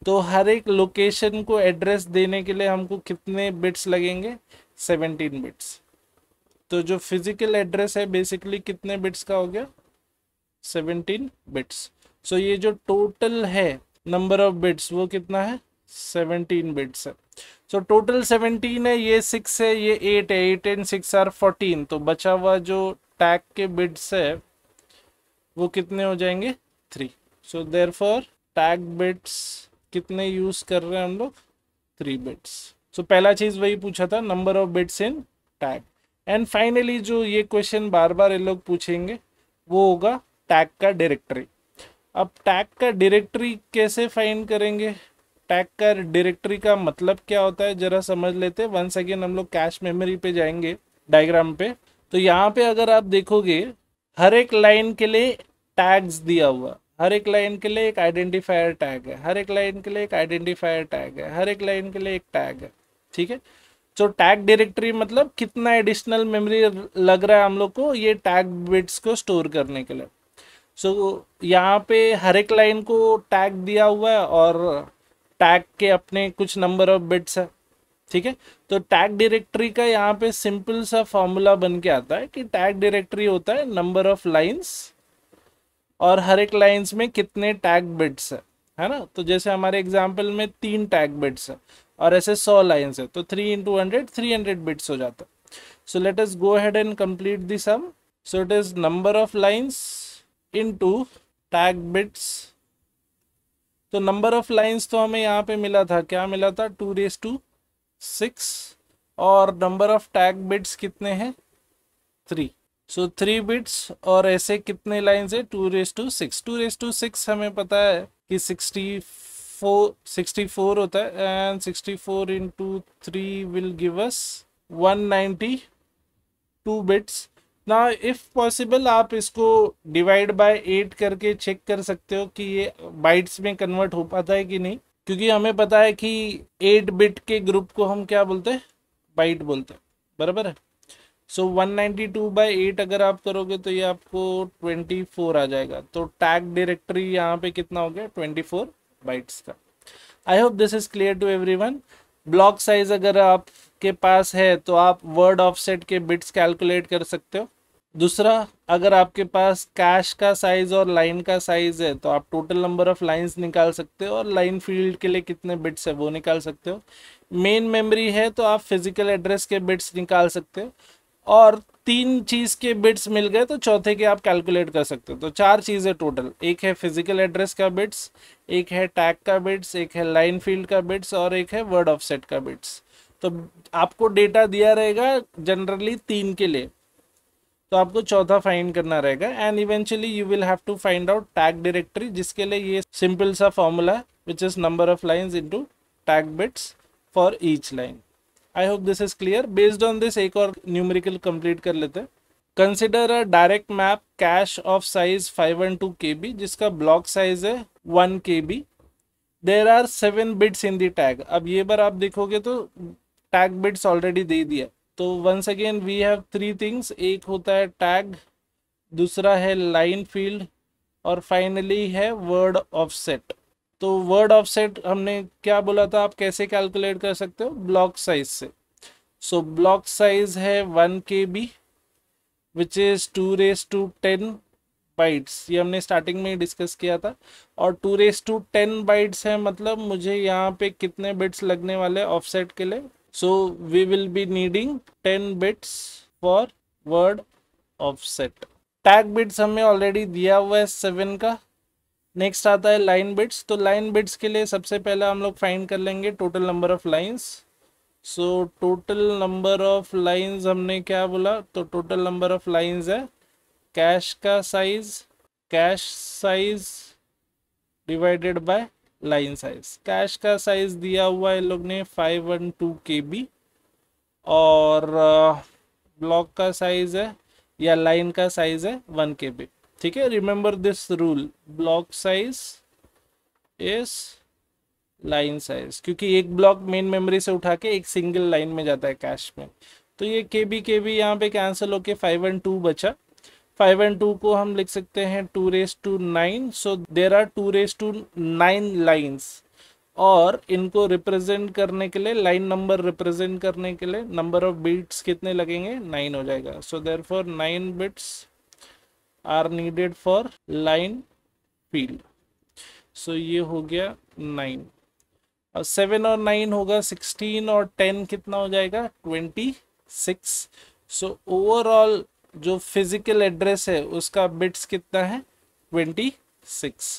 तो हर एक लोकेशन को एड्रेस देने के लिए हमको कितने बिट्स लगेंगे सेवनटीन बिट्स तो जो फिजिकल एड्रेस है बेसिकली कितने बिट्स का हो गया सेवनटीन बिट्स सो ये जो टोटल है नंबर ऑफ बिट्स वो कितना है सेवनटीन बिट्स है सो टोटल सेवनटीन है ये सिक्स है ये एट है eight and six are fourteen तो बचा हुआ जो टैग के बिट्स है वो कितने हो जाएंगे three so therefore tag bits कितने यूज कर रहे हैं हम लोग थ्री बिट्स सो पहला चीज वही पूछा था number of bits in tag and finally जो ये क्वेश्चन बार बार ये लोग पूछेंगे वो होगा टैग का डायरेक्टरी अब टैग का डायरेक्टरी कैसे फाइंड करेंगे टैग का डायरेक्टरी का मतलब क्या होता है ज़रा समझ लेते हैं वन सेकेंड हम लोग कैश मेमोरी पे जाएंगे डायग्राम पे तो यहाँ पे अगर आप देखोगे हर एक लाइन के लिए टैग्स दिया हुआ हर एक लाइन के लिए एक आइडेंटिफायर टैग है हर एक लाइन के लिए एक आइडेंटिफायर टैग है हर एक लाइन के लिए एक टैग है ठीक है तो टैग डायरेक्टरी मतलब कितना एडिशनल मेमोरी लग रहा है हम लोग को ये टैग बिट्स को स्टोर करने के लिए सो so, यहाँ पे हर एक लाइन को टैग दिया हुआ है और टैग के अपने कुछ नंबर ऑफ बिट्स है ठीक है तो टैग डायरेक्टरी का यहाँ पे सिंपल सा फॉर्मूला बन के आता है कि टैग डायरेक्टरी होता है नंबर ऑफ लाइंस और हर एक लाइंस में कितने टैग बिट्स है है ना तो जैसे हमारे एग्जाम्पल में तीन टैग बिट्स है और ऐसे सौ लाइन्स है तो three into hundred three hundred bits हो जाता है so let's go ahead and complete this sum so it is number of lines into tag bits तो नंबर ऑफ लाइंस तो हमें यहाँ पे मिला था क्या मिला था टू रेस टू सिक्स और नंबर ऑफ टैग बिट्स कितने हैं थ्री सो थ्री बिट्स और ऐसे कितने लाइन्स है two raise to six two raise to six हमें पता है कि सिक्सटी फोर सिक्सटी फोर होता है and sixty four into three will give us one ninety two bits ना इफ़ पॉसिबल आप इसको डिवाइड बाय एट करके चेक कर सकते हो कि ये बाइट्स में कन्वर्ट हो पाता है कि नहीं क्योंकि हमें पता है कि एट बिट के ग्रुप को हम क्या बोलते हैं बाइट बोलते हैं बराबर है so one ninety two by eight अगर आप करोगे तो ये आपको ट्वेंटी फोर आ जाएगा तो टैग डायरेक्टरी यहाँ पे कितना हो गया ट्वेंटी फोर बाइट्स का I hope this is clear to everyone block size अगर आपके पास है तो आप वर्ड ऑफसेट के बिट्स कैलकुलेट कर सकते हो दूसरा अगर आपके पास कैश का साइज और लाइन का साइज है तो आप टोटल नंबर ऑफ लाइंस निकाल सकते हो और लाइन फील्ड के लिए कितने बिट्स है वो निकाल सकते हो मेन मेमोरी है तो आप फिजिकल एड्रेस के बिट्स निकाल सकते हो और तीन चीज़ के बिट्स मिल गए तो चौथे के आप कैलकुलेट कर सकते हो तो चार चीज़ें टोटल एक है फिजिकल एड्रेस का बिट्स एक है टैग का बिट्स एक है लाइन फील्ड का बिट्स और एक है वर्ड ऑफसेट का बिट्स तो आपको डेटा दिया रहेगा जनरली तीन के लिए तो आपको चौथा फाइंड करना रहेगा and eventually you will have to find out tag directory जिसके लिए ये सिंपल सा फॉर्मूला है which is number of lines into tag bits for each line I hope this is clear based on this एक और numerical complete कर लेते हैं consider a direct map cache of size five one two K B जिसका block size है one K B there are seven bits in the tag अब ये बार आप देखोगे तो टैग बिट्स ऑलरेडी दे दिया तो once again we have three things एक होता है टैग दूसरा है लाइन फील्ड और फाइनली है वर्ड ऑफसेट तो वर्ड ऑफसेट हमने क्या बोला था आप कैसे कैलकुलेट कर सकते हो ब्लॉक साइज से सो ब्लॉक साइज है one K B which is two raise to ten bytes ये हमने स्टार्टिंग में ही डिस्कस किया था और two raise to ten bytes है मतलब मुझे यहाँ पे कितने बिट्स लगने वाले ऑफसेट के लिए so we will be needing 10 bits for word offset tag bits हमें ऑलरेडी दिया हुआ है सेवन का नेक्स्ट आता है लाइन बिट्स तो लाइन बिट्स के लिए सबसे पहले हम लोग फाइन कर लेंगे total number of lines so total number of lines हमने क्या बोला तो टोटल नंबर ऑफ लाइंस है कैश का size cache size divided by line size cache का साइज दिया हुआ है लोग ने five one two K B और ब्लॉक uh, का साइज है या लाइन का साइज है वन के बी ठीक है remember this rule block size is line size क्योंकि एक ब्लॉक मेन मेमोरी से उठा के एक सिंगल लाइन में जाता है कैश में तो ये के बी के बी यहाँ पे कैंसिल होके फाइव वन टू बचा फाइव एंड टू को हम लिख सकते हैं two raise to nine so there are two raise to nine lines और इनको रिप्रेजेंट करने के लिए लाइन नंबर रिप्रेजेंट करने के लिए नंबर ऑफ बिट्स कितने लगेंगे नाइन हो जाएगा so therefore nine bits are needed for line field so ये हो गया नाइन और सेवन और नाइन होगा सिक्सटीन और टेन कितना हो जाएगा ट्वेंटी सिक्स सो ओवरऑल जो फिजिकल एड्रेस है उसका बिट्स कितना है ट्वेंटी सिक्स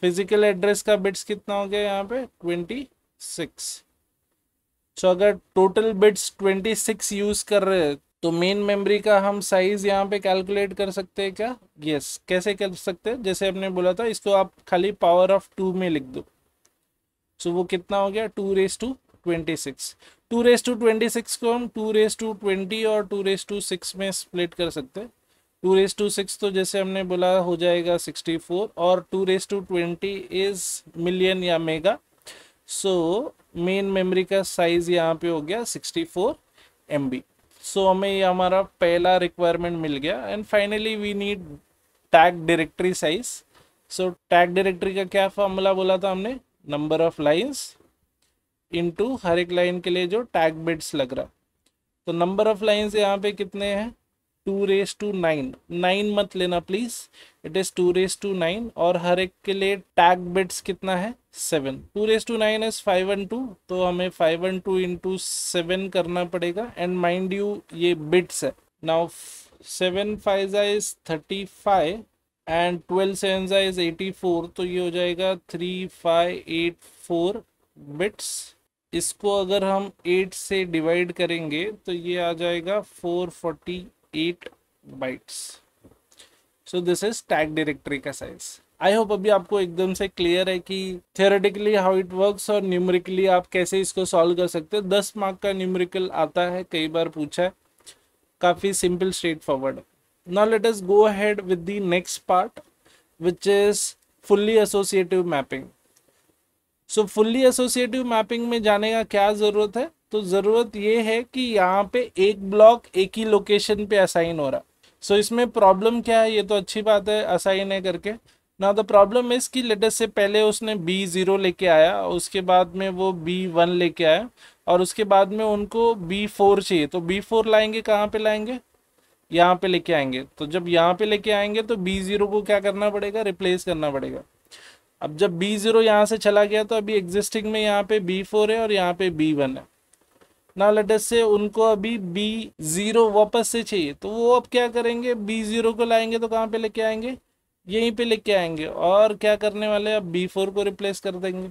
फिजिकल एड्रेस का बिट्स कितना हो गया यहाँ पे ट्वेंटी सिक्स सो अगर total bits twenty six use कर रहे हैं तो मेन मेमोरी का हम साइज यहाँ पे कैलकुलेट कर सकते हैं क्या यस yes. कैसे कर सकते हैं जैसे हमने बोला था इसको आप खाली पावर ऑफ टू में लिख दो सो so, वो कितना हो गया two raise to twenty six two raise to twenty six को हम टू रेस टू ट्वेंटी और टू रेस टू सिक्स में स्प्लिट कर सकते हैं टू रेस टू सिक्स तो जैसे हमने बोला हो जाएगा सिक्सटी फोर और two raise to twenty is million या मेगा सो मेन मेमोरी का साइज यहाँ पे हो गया sixty four M B so हमें ये हमारा पहला रिक्वायरमेंट मिल गया and finally we need tag directory size so tag directory का क्या फॉर्मूला बोला था हमने नंबर ऑफ लाइन्स इनटू हर एक लाइन के लिए जो टैग बिट्स लग रहा तो नंबर ऑफ लाइंस यहाँ पे कितने हैं two raise to nine nine मत लेना please it is two raise to nine और हर एक के लिए टैग बिट्स कितना है seven two raise to nine is five one two तो हमें five one two into seven करना पड़ेगा एंड माइंड यू ये बिट्स है now seven five is thirty five and twelve seven is eighty four तो ये हो जाएगा three five eight four bits इसको अगर हम एट से डिवाइड करेंगे तो ये आ जाएगा four forty eight bytes so this is tag directory का साइज आई होप अभी आपको एकदम से क्लियर है कि थियोरेटिकली हाउ इट वर्क्स और न्यूमरिकली आप कैसे इसको सॉल्व कर सकते हैं दस मार्क का न्यूमरिकल आता है कई बार पूछा है काफ़ी simple straightforward now let us go ahead with the next part which is fully associative mapping so fully associative mapping में जाने का क्या ज़रूरत है तो ज़रूरत ये है कि यहाँ पे एक ब्लॉक एक ही लोकेशन पे असाइन हो रहा सो so, इसमें प्रॉब्लम क्या है ये तो अच्छी बात है असाइन है करके ना द प्रॉब्लम इज कि लेटेस्ट से पहले उसने बी ज़ीरो लेके आया उसके बाद में वो बी वन लेके आया और उसके बाद में उनको बी फोर चाहिए तो बी फोर लाएंगे कहाँ पे लाएंगे यहाँ पे लेके आएंगे तो जब यहाँ पे लेके आएंगे तो बी ज़ीरो को क्या करना पड़ेगा रिप्लेस करना पड़ेगा अब जब बी ज़ीरो यहाँ से चला गया तो अभी एग्जिस्टिंग में यहाँ पे बी फोर है और यहाँ पे बी वन है ना लेटेस्ट से उनको अभी बी ज़ीरो वापस से चाहिए तो वो अब क्या करेंगे बी ज़ीरो को लाएंगे तो कहाँ पे लेके आएंगे यहीं पे लेके आएंगे और क्या करने वाले अब बी फोर को रिप्लेस कर देंगे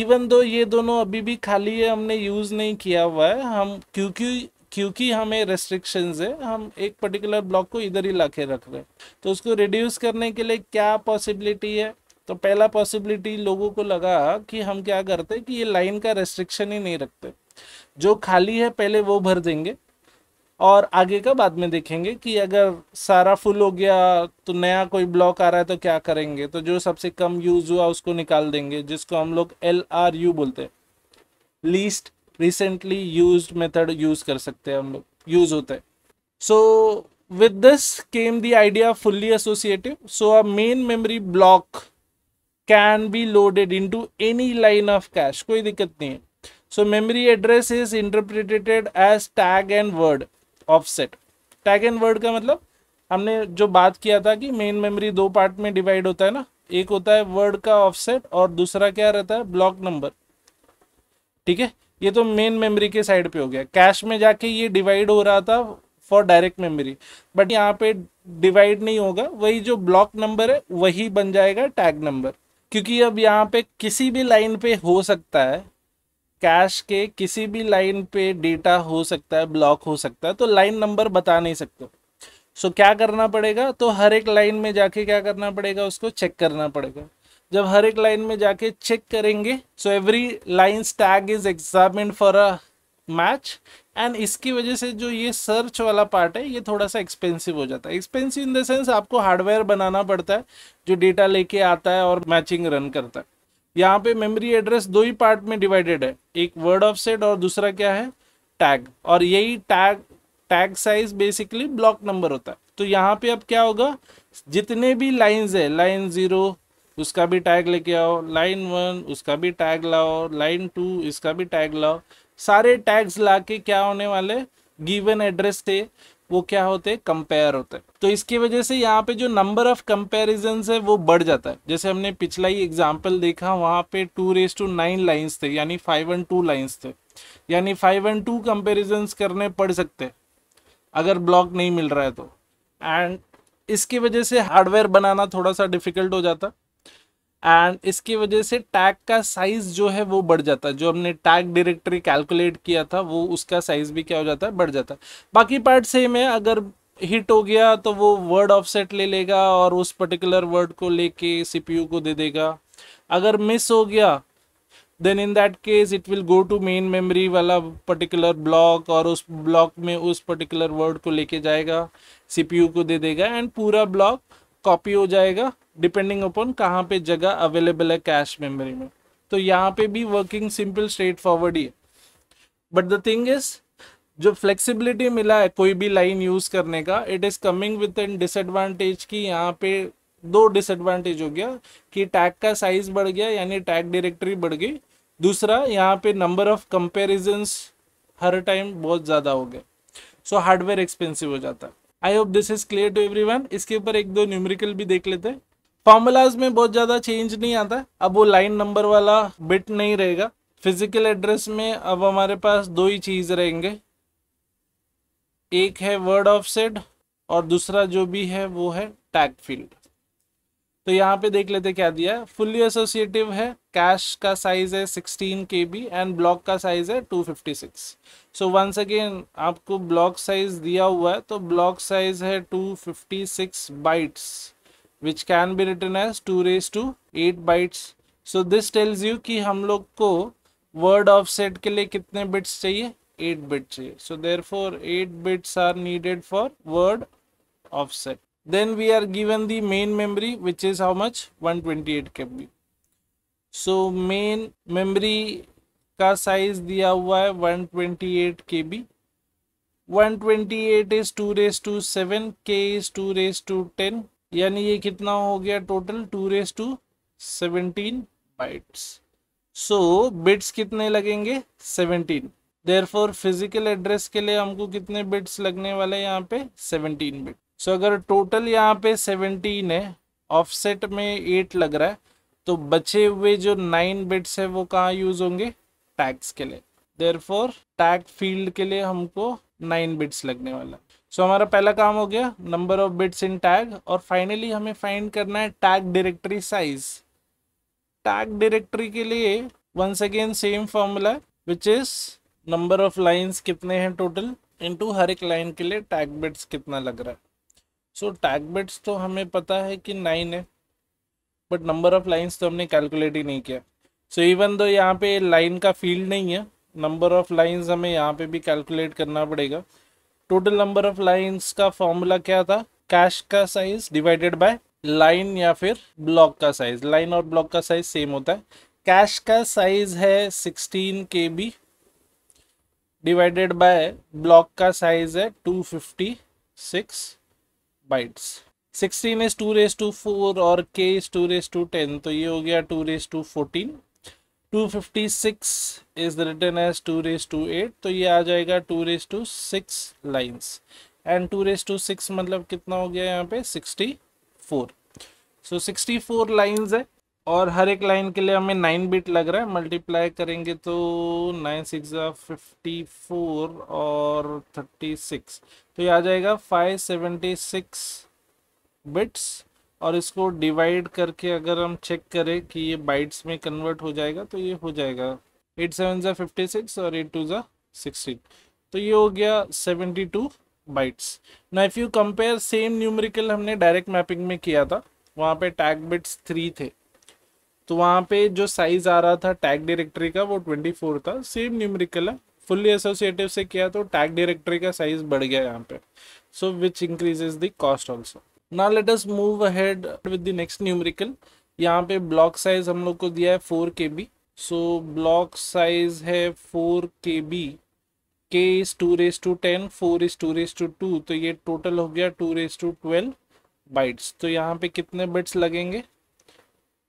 इवन दो ये दोनों अभी भी खाली है हमने यूज़ नहीं किया हुआ है हम क्योंकि क्योंकि हमें रेस्ट्रिक्शंस है हम एक पर्टिकुलर ब्लॉक को इधर ही ला रख रहे हैं तो उसको रिड्यूस करने के लिए क्या पॉसिबिलिटी है तो पहला पॉसिबिलिटी लोगों को लगा कि हम क्या करते कि ये लाइन का रेस्ट्रिक्शन ही नहीं रखते जो खाली है पहले वो भर देंगे और आगे का बाद में देखेंगे कि अगर सारा फुल हो गया तो नया कोई ब्लॉक आ रहा है तो क्या करेंगे तो जो सबसे कम यूज हुआ उसको निकाल देंगे जिसको हम लोग एल आर यू बोलते हैं least recently use method use कर सकते हैं हम लोग यूज होते हैं so with this came the idea fully associative so a main memory block can be loaded into any line of cache कोई दिक्कत नहीं है so memory address is interpreted as tag and word offset tag and word का मतलब हमने जो बात किया था कि मेन मेमोरी दो पार्ट में डिवाइड होता है ना एक होता है वर्ड का ऑफसेट और दूसरा क्या रहता है ब्लॉक नंबर ठीक है ये तो मेन मेमोरी के साइड पे हो गया कैश में जाके ये डिवाइड हो रहा था फॉर डायरेक्ट मेमोरी बट यहाँ पे डिवाइड नहीं होगा वही जो ब्लॉक नंबर है वही बन जाएगा टैग नंबर क्योंकि अब यहाँ पे किसी भी लाइन पे हो सकता है कैश के किसी भी लाइन पे डेटा हो सकता है ब्लॉक हो सकता है तो लाइन नंबर बता नहीं सकते सो so, क्या करना पड़ेगा तो हर एक लाइन में जाके क्या करना पड़ेगा उसको चेक करना पड़ेगा जब हर एक लाइन में जाके चेक करेंगे so every line tag is examine for a match and इसकी वजह से जो ये सर्च वाला पार्ट है ये थोड़ा सा एक्सपेंसिव हो जाता है एक्सपेंसिव इन द सेंस आपको हार्डवेयर बनाना पड़ता है जो डेटा लेके आता है और मैचिंग रन करता है यहाँ पे मेमोरी एड्रेस दो ही पार्ट में डिवाइडेड है एक वर्ड ऑफ सेट और दूसरा क्या है टैग और यही tag tag size basically block number होता है तो यहाँ पे अब क्या होगा जितने भी लाइंस है लाइन ज़ीरो उसका भी टैग लेके आओ लाइन वन उसका भी टैग लाओ लाइन टू इसका भी टैग लाओ सारे टैग्स लाके क्या होने वाले गिवन एड्रेस थे वो क्या होते कंपेयर होते तो इसकी वजह से यहाँ पे जो नंबर ऑफ कंपेरिजन है वो बढ़ जाता है जैसे हमने पिछला ही एग्जाम्पल देखा वहाँ पे two raise to nine lines थे यानी फाइव एंड टू लाइन्स थे यानी फाइव एंड टू कंपेरिजन करने पड़ सकते अगर ब्लॉक नहीं मिल रहा है तो एंड इसकी वजह से हार्डवेयर बनाना थोड़ा सा डिफिकल्ट हो जाता एंड इसकी वजह से टैग का साइज जो है वो बढ़ जाता है जो हमने टैग डायरेक्टरी कैलकुलेट किया था वो उसका साइज भी क्या हो जाता है बढ़ जाता है बाकी पार्ट सेम है अगर हिट हो गया तो वो वर्ड ऑफसेट ले लेगा और उस पर्टिकुलर वर्ड को लेके सीपीयू को दे देगा अगर मिस हो गया then in that case it will go to main memory वाला पर्टिकुलर ब्लॉक और उस ब्लॉक में उस पर्टिकुलर वर्ड को लेके जाएगा सीपीयू को दे देगा एंड पूरा ब्लॉक कॉपी हो जाएगा डिपेंडिंग अपॉन कहाँ पे जगह अवेलेबल है कैश मेमोरी में तो यहाँ पे भी वर्किंग सिंपल स्ट्रेट फॉरवर्ड ही है बट द थिंग इज जो फ्लेक्सिबिलिटी मिला है कोई भी लाइन यूज करने का it is coming with an disadvantage की यहाँ पे दो डिसएडवांटेज हो गया कि टैग का साइज बढ़ गया यानी टैग डायरेक्टरी बढ़ गई दूसरा यहाँ पे नंबर ऑफ कंपेरिजन्स हर टाइम बहुत ज़्यादा हो गए सो हार्डवेयर एक्सपेंसिव हो जाता है I hope this is clear to every इसके ऊपर एक दो न्यूमरिकल भी देख लेते हैं फॉर्मूलाज में बहुत ज़्यादा चेंज नहीं आता अब वो लाइन नंबर वाला बिट नहीं रहेगा फिजिकल एड्रेस में अब हमारे पास दो ही चीज़ रहेंगे एक है वर्ड ऑफ सेड और दूसरा जो भी है वो है टैग फील्ड तो यहाँ पे देख लेते क्या दिया है फुल्ली एसोसिएटिव है कैश का साइज है 16 के बी एंड ब्लॉक का साइज है 256 सो वंस अगेन आपको ब्लॉक साइज दिया हुआ है तो ब्लॉक साइज है 256 bytes which can be written as 2 raised to 8 bytes. So this tells you ki hum log ko word offset ke liye kitne bits chahiye 8 bit chahiye So therefore 8 bits are needed for word offset. Then we are given the main memory which is how much 128 KB. So main memory ka size diya hua hai 128 KB 128 is 2 raised to 7 K is 2 raised to यानी ये कितना हो गया total two raise to seventeen bytes so bits कितने लगेंगे seventeen therefore physical address के लिए हमको कितने बिट्स लगने वाले हैं यहाँ पे सेवनटीन बिट सो अगर टोटल यहाँ पे सेवनटीन है ऑफसेट में एट लग रहा है तो बचे हुए जो नाइन बिट्स है वो कहाँ यूज होंगे टैक्स के लिए देयरफॉर टैग फील्ड के लिए हमको नाइन बिट्स लगने वाला सो so, हमारा पहला काम हो गया number of bits in tag और फाइनली हमें फाइंड करना है tag directory size tag directory के लिए once again same formula which is number of lines कितने हैं टोटल इनटू हर एक लाइन के लिए टैग बिट्स कितना लग रहा है सो टैग बिट्स तो हमें पता है कि नाइन है बट नंबर ऑफ लाइन्स तो हमने कैलकुलेट ही नहीं किया सो इवन दो यहाँ पे लाइन का फील्ड नहीं है नंबर ऑफ लाइन्स हमें यहाँ पे भी कैलकुलेट करना पड़ेगा टोटल नंबर ऑफ लाइंस का फॉर्मूला क्या था कैश का साइज डिवाइडेड बाय लाइन या फिर ब्लॉक का साइज लाइन और ब्लॉक का साइज सेम होता है कैश का साइज है 16 K B divided by block का साइज है 256 bytes 16 is two raise to four और K is two raise to ten तो ये हो गया two raise to fourteen 256 is written as two raise to eight तो ये आ जाएगा two raise to six lines and two raise to six मतलब कितना हो गया यहाँ पे sixty four so sixty four lines है और हर एक लाइन के लिए हमें नाइन बिट लग रहा है मल्टीप्लाई करेंगे तो नाइन सिक्स फिफ्टी फोर और थर्टी सिक्स तो ये आ जाएगा फाइव सेवेंटी सिक्स बिट्स और इसको डिवाइड करके अगर हम चेक करें कि ये बाइट्स में कन्वर्ट हो जाएगा तो ये हो जाएगा एट सेवन ज़ा फिफ्टी सिक्स और एट टू ज़ा सिक्सटी तो ये हो गया सेवेंटी टू बाइट्स ना if you compare same numerical हमने डायरेक्ट मैपिंग में किया था वहाँ पे टैग बिट्स थ्री थे तो वहाँ पे जो साइज़ आ रहा था टैग डायरेक्टरी का वो ट्वेंटी फोर था सेम न्यूमरिकल है फुल्ली एसोसिएटिव से किया तो टैग डायरेक्टरी का साइज़ बढ़ गया यहाँ पे so which increase the cost also ना let us move ahead with the next numerical यहाँ पे ब्लॉक साइज हम लोग को दिया है four K B so block size है four K B K is two raise to ten four is two raise to two तो ये टोटल हो गया two raise to twelve bytes तो यहाँ पे कितने बिट्स लगेंगे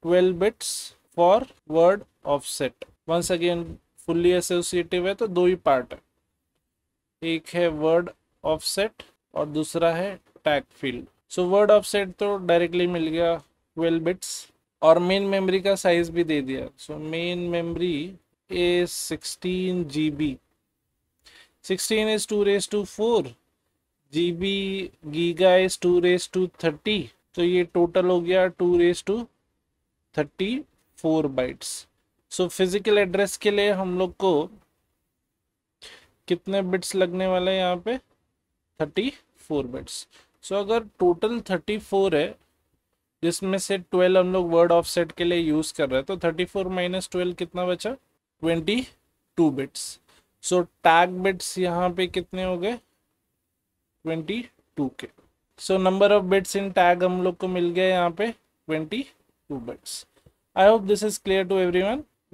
twelve bits for word offset once again fully associative है तो दो ही पार्ट है एक है वर्ड ऑफसेट और दूसरा है tag field so word offset तो डायरेक्टली मिल गया ट्वेल्व बिट्स और मेन मेमोरी का साइज भी दे दिया so main memory a sixteen G B sixteen is two raise to four G B giga is two raise to thirty तो ये टोटल हो गया two raise to thirty four bytes so physical address के लिए हम लोग को कितने बिट्स लगने वाले हैं यहाँ पे thirty four bits so so, अगर टोटल थर्टी फोर है जिसमें से ट्वेल्व हम लोग वर्ड ऑफ सेट के लिए यूज़ कर रहे हैं तो थर्टी फोर माइनस ट्वेल्व कितना बचा twenty two bits so tag bits यहाँ पे कितने हो गए ट्वेंटी टू के so number of bits in tag हम लोग को मिल गया यहाँ पे twenty two bits I hope this is clear to every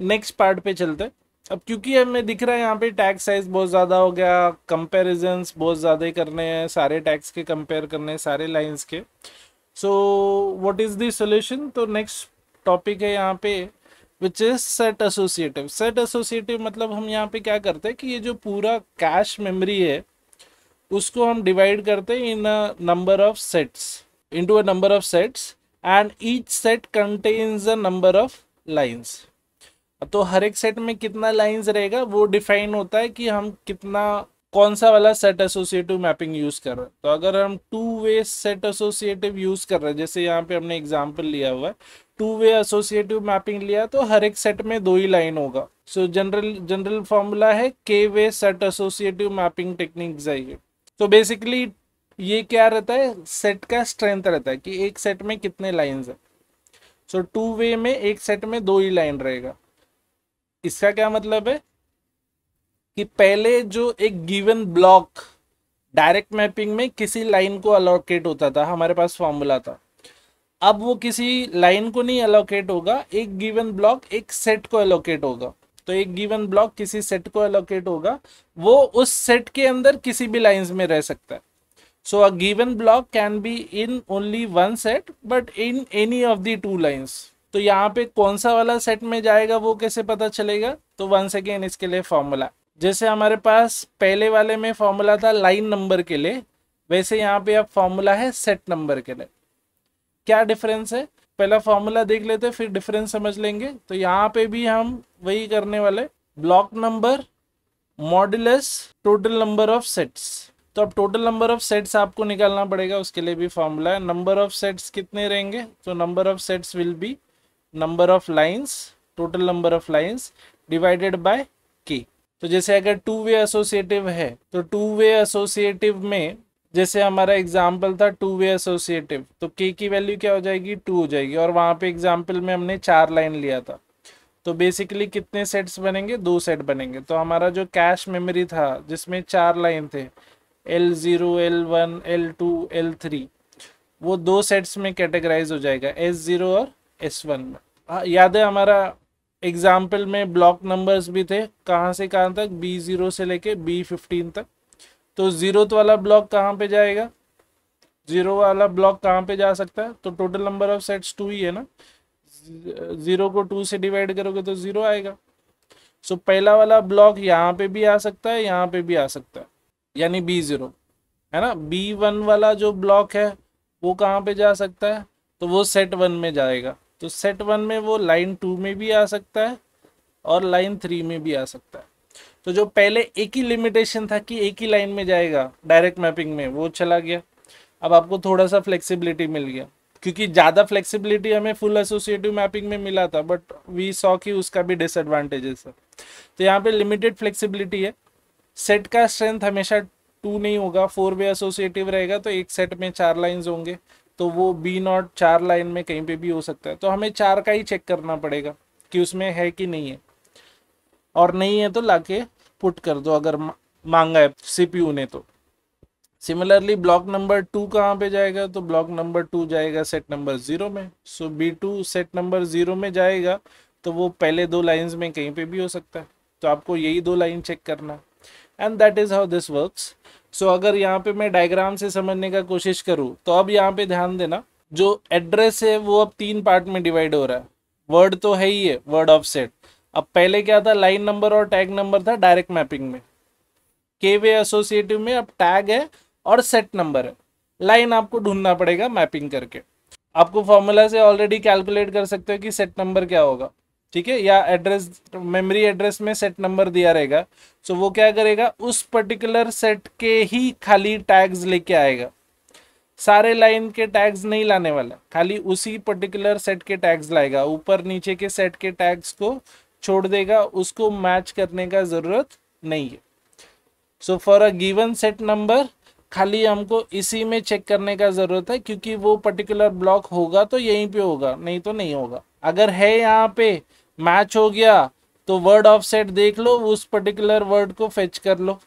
next part पे चलते हैं अब क्योंकि हमें दिख रहा है यहाँ पे टैक्स साइज बहुत ज़्यादा हो गया कंपेरिजन बहुत ज़्यादा करने हैं सारे टैक्स के कंपेयर करने हैं सारे लाइन्स के सो वॉट इज़ दोल्यूशन तो नेक्स्ट टॉपिक है यहाँ पे which is set associative set associative मतलब हम यहाँ पे क्या करते हैं कि ये जो पूरा कैश मेमरी है उसको हम डिवाइड करते हैं in number of sets to a number of sets and each set contains a number of lines तो हर एक सेट में कितना लाइंस रहेगा वो डिफाइन होता है कि हम कितना कौन सा वाला सेट एसोसिएटिव मैपिंग यूज़ कर रहे हैं तो अगर हम two way set associative use कर रहे हैं जैसे यहाँ पे हमने एग्जांपल लिया हुआ है टू वे एसोसिएटिव मैपिंग लिया तो हर एक सेट में दो ही लाइन होगा सो जनरल जनरल फॉर्मूला है K way set associative mapping technique जाइए तो बेसिकली ये क्या रहता है सेट का स्ट्रेंथ रहता है कि एक सेट में कितने लाइन्स है सो टू वे में एक सेट में दो ही लाइन रहेगा इसका क्या मतलब है कि पहले जो एक गिवन ब्लॉक डायरेक्ट मैपिंग में किसी लाइन को अलोकेट होता था हमारे पास फॉर्मूला था अब वो किसी लाइन को नहीं अलोकेट होगा एक गिवन ब्लॉक एक सेट को अलोकेट होगा तो एक गिवन ब्लॉक किसी सेट को अलोकेट होगा वो उस सेट के अंदर किसी भी लाइंस में रह सकता है so a given block can be in only one set but in any of the two lines तो यहाँ पे कौन सा वाला सेट में जाएगा वो कैसे पता चलेगा तो वन सेकेंड इसके लिए फॉर्मूला जैसे हमारे पास पहले वाले में फॉर्मूला था लाइन नंबर के लिए वैसे यहाँ पे अब फॉर्मूला है सेट नंबर के लिए क्या डिफरेंस है पहला फॉर्मूला देख लेते फिर डिफरेंस समझ लेंगे तो यहाँ पे भी हम वही करने वाले block number modulus total number of sets तो अब टोटल नंबर ऑफ सेट्स आपको निकालना पड़ेगा उसके लिए भी फॉर्मूला है नंबर ऑफ सेट्स कितने रहेंगे तो number of sets will be number of lines total number of lines divided by K तो जैसे अगर टू वे एसोसिएटिव है तो टू वे एसोसिएटिव में जैसे हमारा एग्जाम्पल था टू वे एसोसिएटिव तो के की वैल्यू क्या हो जाएगी टू हो जाएगी और वहाँ पे एग्जाम्पल में हमने चार लाइन लिया था तो बेसिकली कितने सेट्स बनेंगे दो सेट बनेंगे तो हमारा जो कैश मेमोरी था जिसमें चार लाइन थे L zero L one L two L three वो दो सेट्स में कैटेगराइज हो जाएगा एस ज़ीरो और एस वन में हाँ, याद है हमारा एग्जाम्पल में ब्लॉक नंबर्स भी थे कहाँ से कहाँ तक बी ज़ीरो से लेके बी फिफ्टीन तक तो जीरो तो वाला ब्लॉक कहाँ पे जाएगा ज़ीरो वाला ब्लॉक कहाँ पे जा सकता है तो total number of sets two ही है ना ज़ीरो को टू से डिवाइड करोगे तो ज़ीरो आएगा सो so, पहला वाला ब्लॉक यहाँ पे भी आ सकता है यहाँ पे भी आ सकता है यानी बी ज़ीरो है ना बी वन वाला जो ब्लॉक है वो कहाँ पे जा सकता है तो वो सेट वन में जाएगा तो सेट वन में वो लाइन टू में भी आ सकता है और लाइन थ्री में भी आ सकता है तो जो पहले एक ही लिमिटेशन था कि एक ही लाइन में जाएगा डायरेक्ट मैपिंग में वो चला गया अब आपको थोड़ा सा फ्लेक्सिबिलिटी मिल गया क्योंकि ज़्यादा फ्लेक्सिबिलिटी हमें फुल एसोसिएटिव मैपिंग में मिला था बट वी सॉ कि उसका भी डिसएडवांटेजेस है तो यहाँ पे लिमिटेड फ्लेक्सिबिलिटी है सेट का स्ट्रेंथ हमेशा टू नहीं होगा फोर वे एसोसिएटिव रहेगा तो एक सेट में चार लाइंस होंगे तो वो बी नॉट चार लाइन में कहीं पे भी हो सकता है तो हमें चार का ही चेक करना पड़ेगा कि उसमें है कि नहीं है और नहीं है तो लाके पुट कर दो अगर मांगा है सीपीयू ने तो सिमिलरली ब्लॉक नंबर टू कहाँ पे जाएगा तो ब्लॉक नंबर टू जाएगा सेट नंबर ज़ीरो में so B two set number zero में जाएगा तो वो पहले दो लाइन्स में कहीं पे भी हो सकता है तो आपको यही दो लाइन चेक करना and that is how this works so so, अगर यहाँ पे मैं डायग्राम से समझने का कोशिश करूँ तो अब यहाँ पे ध्यान देना जो एड्रेस है वो अब तीन पार्ट में डिवाइड हो रहा है वर्ड तो है ही है वर्ड ऑफसेट अब पहले क्या था लाइन नंबर और टैग नंबर था डायरेक्ट मैपिंग में के वे एसोसिएटिव में अब टैग है और सेट नंबर है लाइन आपको ढूंढना पड़ेगा मैपिंग करके आपको फॉर्मूला से ऑलरेडी कैलकुलेट कर सकते हो कि सेट नंबर क्या होगा ठीक है या एड्रेस मेमोरी एड्रेस में सेट नंबर दिया रहेगा सो वो क्या करेगा उस पर्टिकुलर सेट के ही खाली टैग्स लेके आएगा सारे लाइन के टैग्स नहीं लाने वाला खाली उसी पर्टिकुलर सेट के टैग्स लाएगा ऊपर नीचे के सेट के टैग्स को छोड़ देगा उसको मैच करने का ज़रूरत नहीं है so for a given set number खाली हमको इसी में चेक करने का ज़रूरत है क्योंकि वो पर्टिकुलर ब्लॉक होगा तो यहीं पे होगा नहीं तो नहीं होगा अगर है यहाँ पे मैच हो गया तो वर्ड ऑफसेट देख लो उस पर्टिकुलर वर्ड को फेच कर लो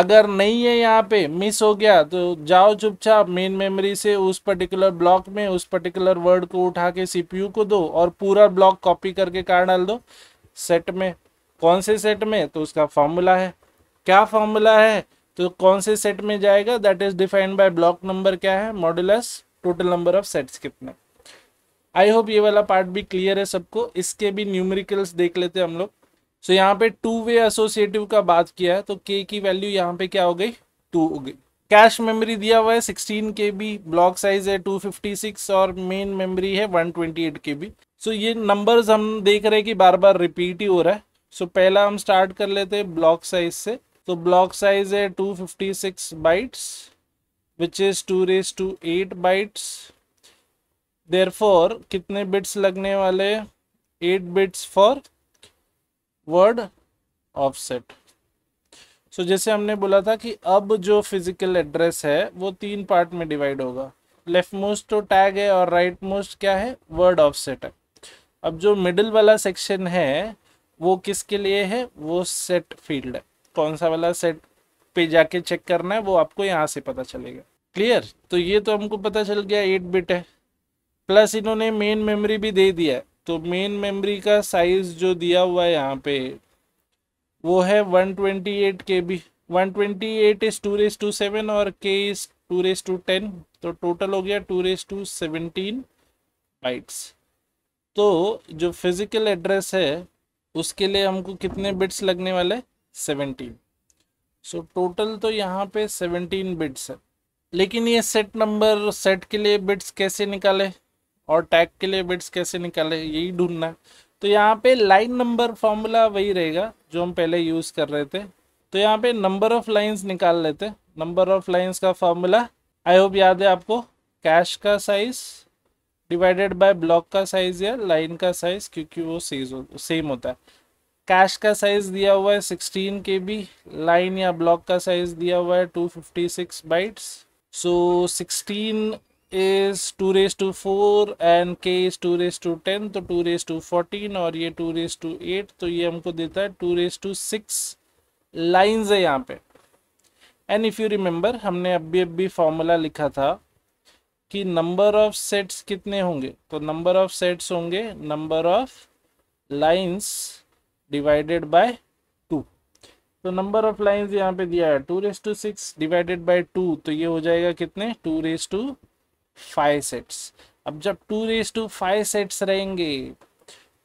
अगर नहीं है यहाँ पे मिस हो गया तो जाओ चुपचाप मेन मेमोरी से उस पर्टिकुलर ब्लॉक में उस पर्टिकुलर वर्ड को उठा के सीपीयू को दो और पूरा ब्लॉक कॉपी करके कार डाल दो सेट में कौन से सेट में तो उसका फॉर्मूला है क्या फॉर्मूला है तो कौन से सेट में जाएगा that is defined by block number क्या है modulus total number of sets कितने आई होप ये वाला पार्ट भी क्लियर है सबको इसके भी न्यूमेरिकल्स देख लेते हैं हम लोग सो so, यहाँ पे टू वे एसोसिएटिव का बात किया है तो के की वैल्यू यहाँ पे क्या हो गई टू हो गई कैश मेमोरी दिया हुआ है sixteen K B block size है टू फिफ्टी सिक्स और मेन मेमोरी है one twenty eight K B so ये नंबर्स हम देख रहे हैं कि बार बार रिपीट ही हो रहा है सो so, पहला हम स्टार्ट कर लेते हैं ब्लॉक साइज से तो ब्लॉक साइज है two fifty six bytes which is two raise to eight bytes therefore कितने बिट्स लगने वाले eight bits for word offset so जैसे हमने बोला था कि अब जो फिजिकल एड्रेस है वो तीन पार्ट में डिवाइड होगा लेफ्ट मोस्ट तो टैग है और राइट right मोस्ट क्या है वर्ड ऑफसेट है अब जो मिडिल वाला सेक्शन है वो किसके लिए है वो सेट फील्ड है कौन सा वाला सेट पे जाके चेक करना है वो आपको यहाँ से पता चलेगा क्लियर तो ये तो हमको पता चल गया एट बिट है प्लस इन्होंने मेन मेमोरी भी दे दिया है तो मेन मेमोरी का साइज जो दिया हुआ है यहाँ पे वो है one twenty eight K B one twenty eight is two raise to seven और K is two raise to ten तो टोटल हो गया two raise to seventeen bytes तो जो फिजिकल एड्रेस है उसके लिए हमको कितने बिट्स लगने वाले सेवनटीन सो टोटल तो यहाँ पे सेवनटीन बिट्स है लेकिन ये सेट नंबर सेट के लिए बिट्स कैसे निकाले और टैग के लिए बिट्स कैसे निकाले यही ढूंढना है तो यहाँ पे लाइन नंबर फॉर्मूला वही रहेगा जो हम पहले यूज़ कर रहे थे तो यहाँ पे नंबर ऑफ लाइंस निकाल लेते नंबर ऑफ लाइंस का फॉर्मूला आई होप याद है आपको कैश का साइज डिवाइडेड बाय ब्लॉक का साइज या लाइन का साइज क्योंकि वो सेम होता है कैश का साइज दिया हुआ है सिक्सटीन के बी लाइन या ब्लॉक का साइज दिया हुआ है two fifty six bytes so sixteen is two raise to four and K is two raise to ten तो टू रेस टू फोर्टीन और ये टू रेस टू एट तो ये हमको देता है two raise to six lines है यहाँ पे एंड इफ़ यू रिमेम्बर हमने अभी अभी फॉर्मूला लिखा था कि नंबर ऑफ सेट्स कितने होंगे तो नंबर ऑफ सेट्स होंगे number of lines divided by two तो नंबर ऑफ लाइन्स यहाँ पे दिया है two raise to six divided by two तो ये हो जाएगा कितने two raise to five sets अब जब two raise to five sets रहेंगे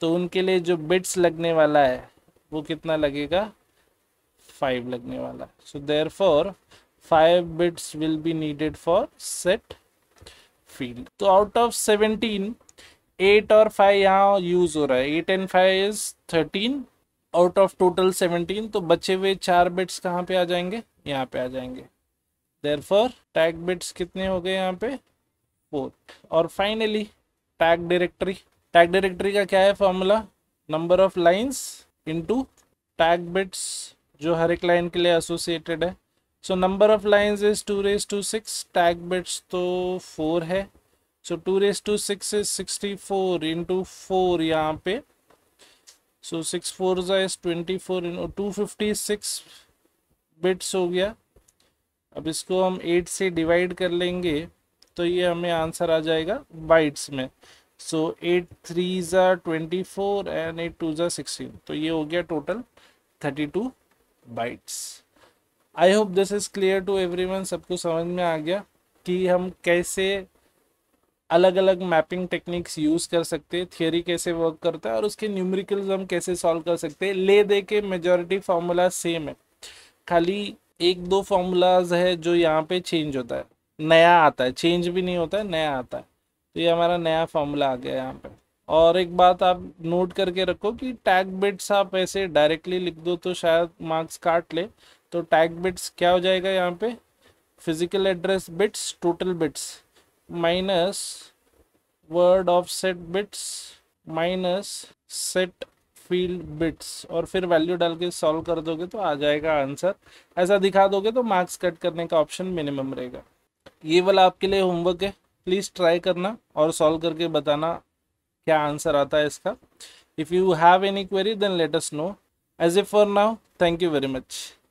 तो उनके लिए जो बिट्स लगने वाला है वो कितना लगेगा फाइव लगने वाला so therefore five bits will be needed for set field तो आउट ऑफ सेवनटीन एट और फाइव यहाँ यूज हो रहा है eight and five is thirteen out of total seventeen तो बचे हुए चार बिट्स कहाँ पे आ जाएंगे यहाँ पे आ जाएंगे देर फॉर टैग बिट्स कितने हो गए यहाँ पे फोर्थ और finally tag directory tag directory का क्या है formula number of lines into tag bits जो हर एक लाइन के लिए एसोसिएटेड है so number of lines is two raise to six tag bits तो फोर है so two raise to six is sixty four into four यहाँ पे so six four is twenty four in two fifty six bits हो गया अब इसको हम eight से डिवाइड कर लेंगे तो ये हमें आंसर आ जाएगा बाइट्स में सो एट थ्री ज़ा twenty four and eight two ज़ा सिक्सटीन तो ये हो गया total thirty two bytes I hope this is clear to everyone सबको समझ में आ गया कि हम कैसे अलग अलग मैपिंग टेक्निक्स यूज़ कर सकते हैं थियोरी कैसे वर्क करता है और उसके न्यूमरिकल्स हम कैसे सॉल्व कर सकते हैं ले दे के मेजोरिटी फार्मूला सेम है खाली एक दो फार्मूलाज है जो यहाँ पे चेंज होता है नया आता है चेंज भी नहीं होता है नया आता है तो ये हमारा नया फॉर्मूला आ गया यहाँ पे और एक बात आप नोट करके रखो कि टैग बिट्स आप ऐसे डायरेक्टली लिख दो तो शायद मार्क्स काट ले तो टैग बिट्स क्या हो जाएगा यहाँ पे physical address bits total bits minus word offset bits minus set field bits और फिर वैल्यू डाल के सॉल्व कर दोगे तो आ जाएगा आंसर ऐसा दिखा दोगे तो मार्क्स कट करने का ऑप्शन मिनिमम रहेगा ये वाला आपके लिए होमवर्क है प्लीज़ ट्राई करना और सॉल्व करके बताना क्या आंसर आता है इसका if you have any query then let us know as a for now thank you very much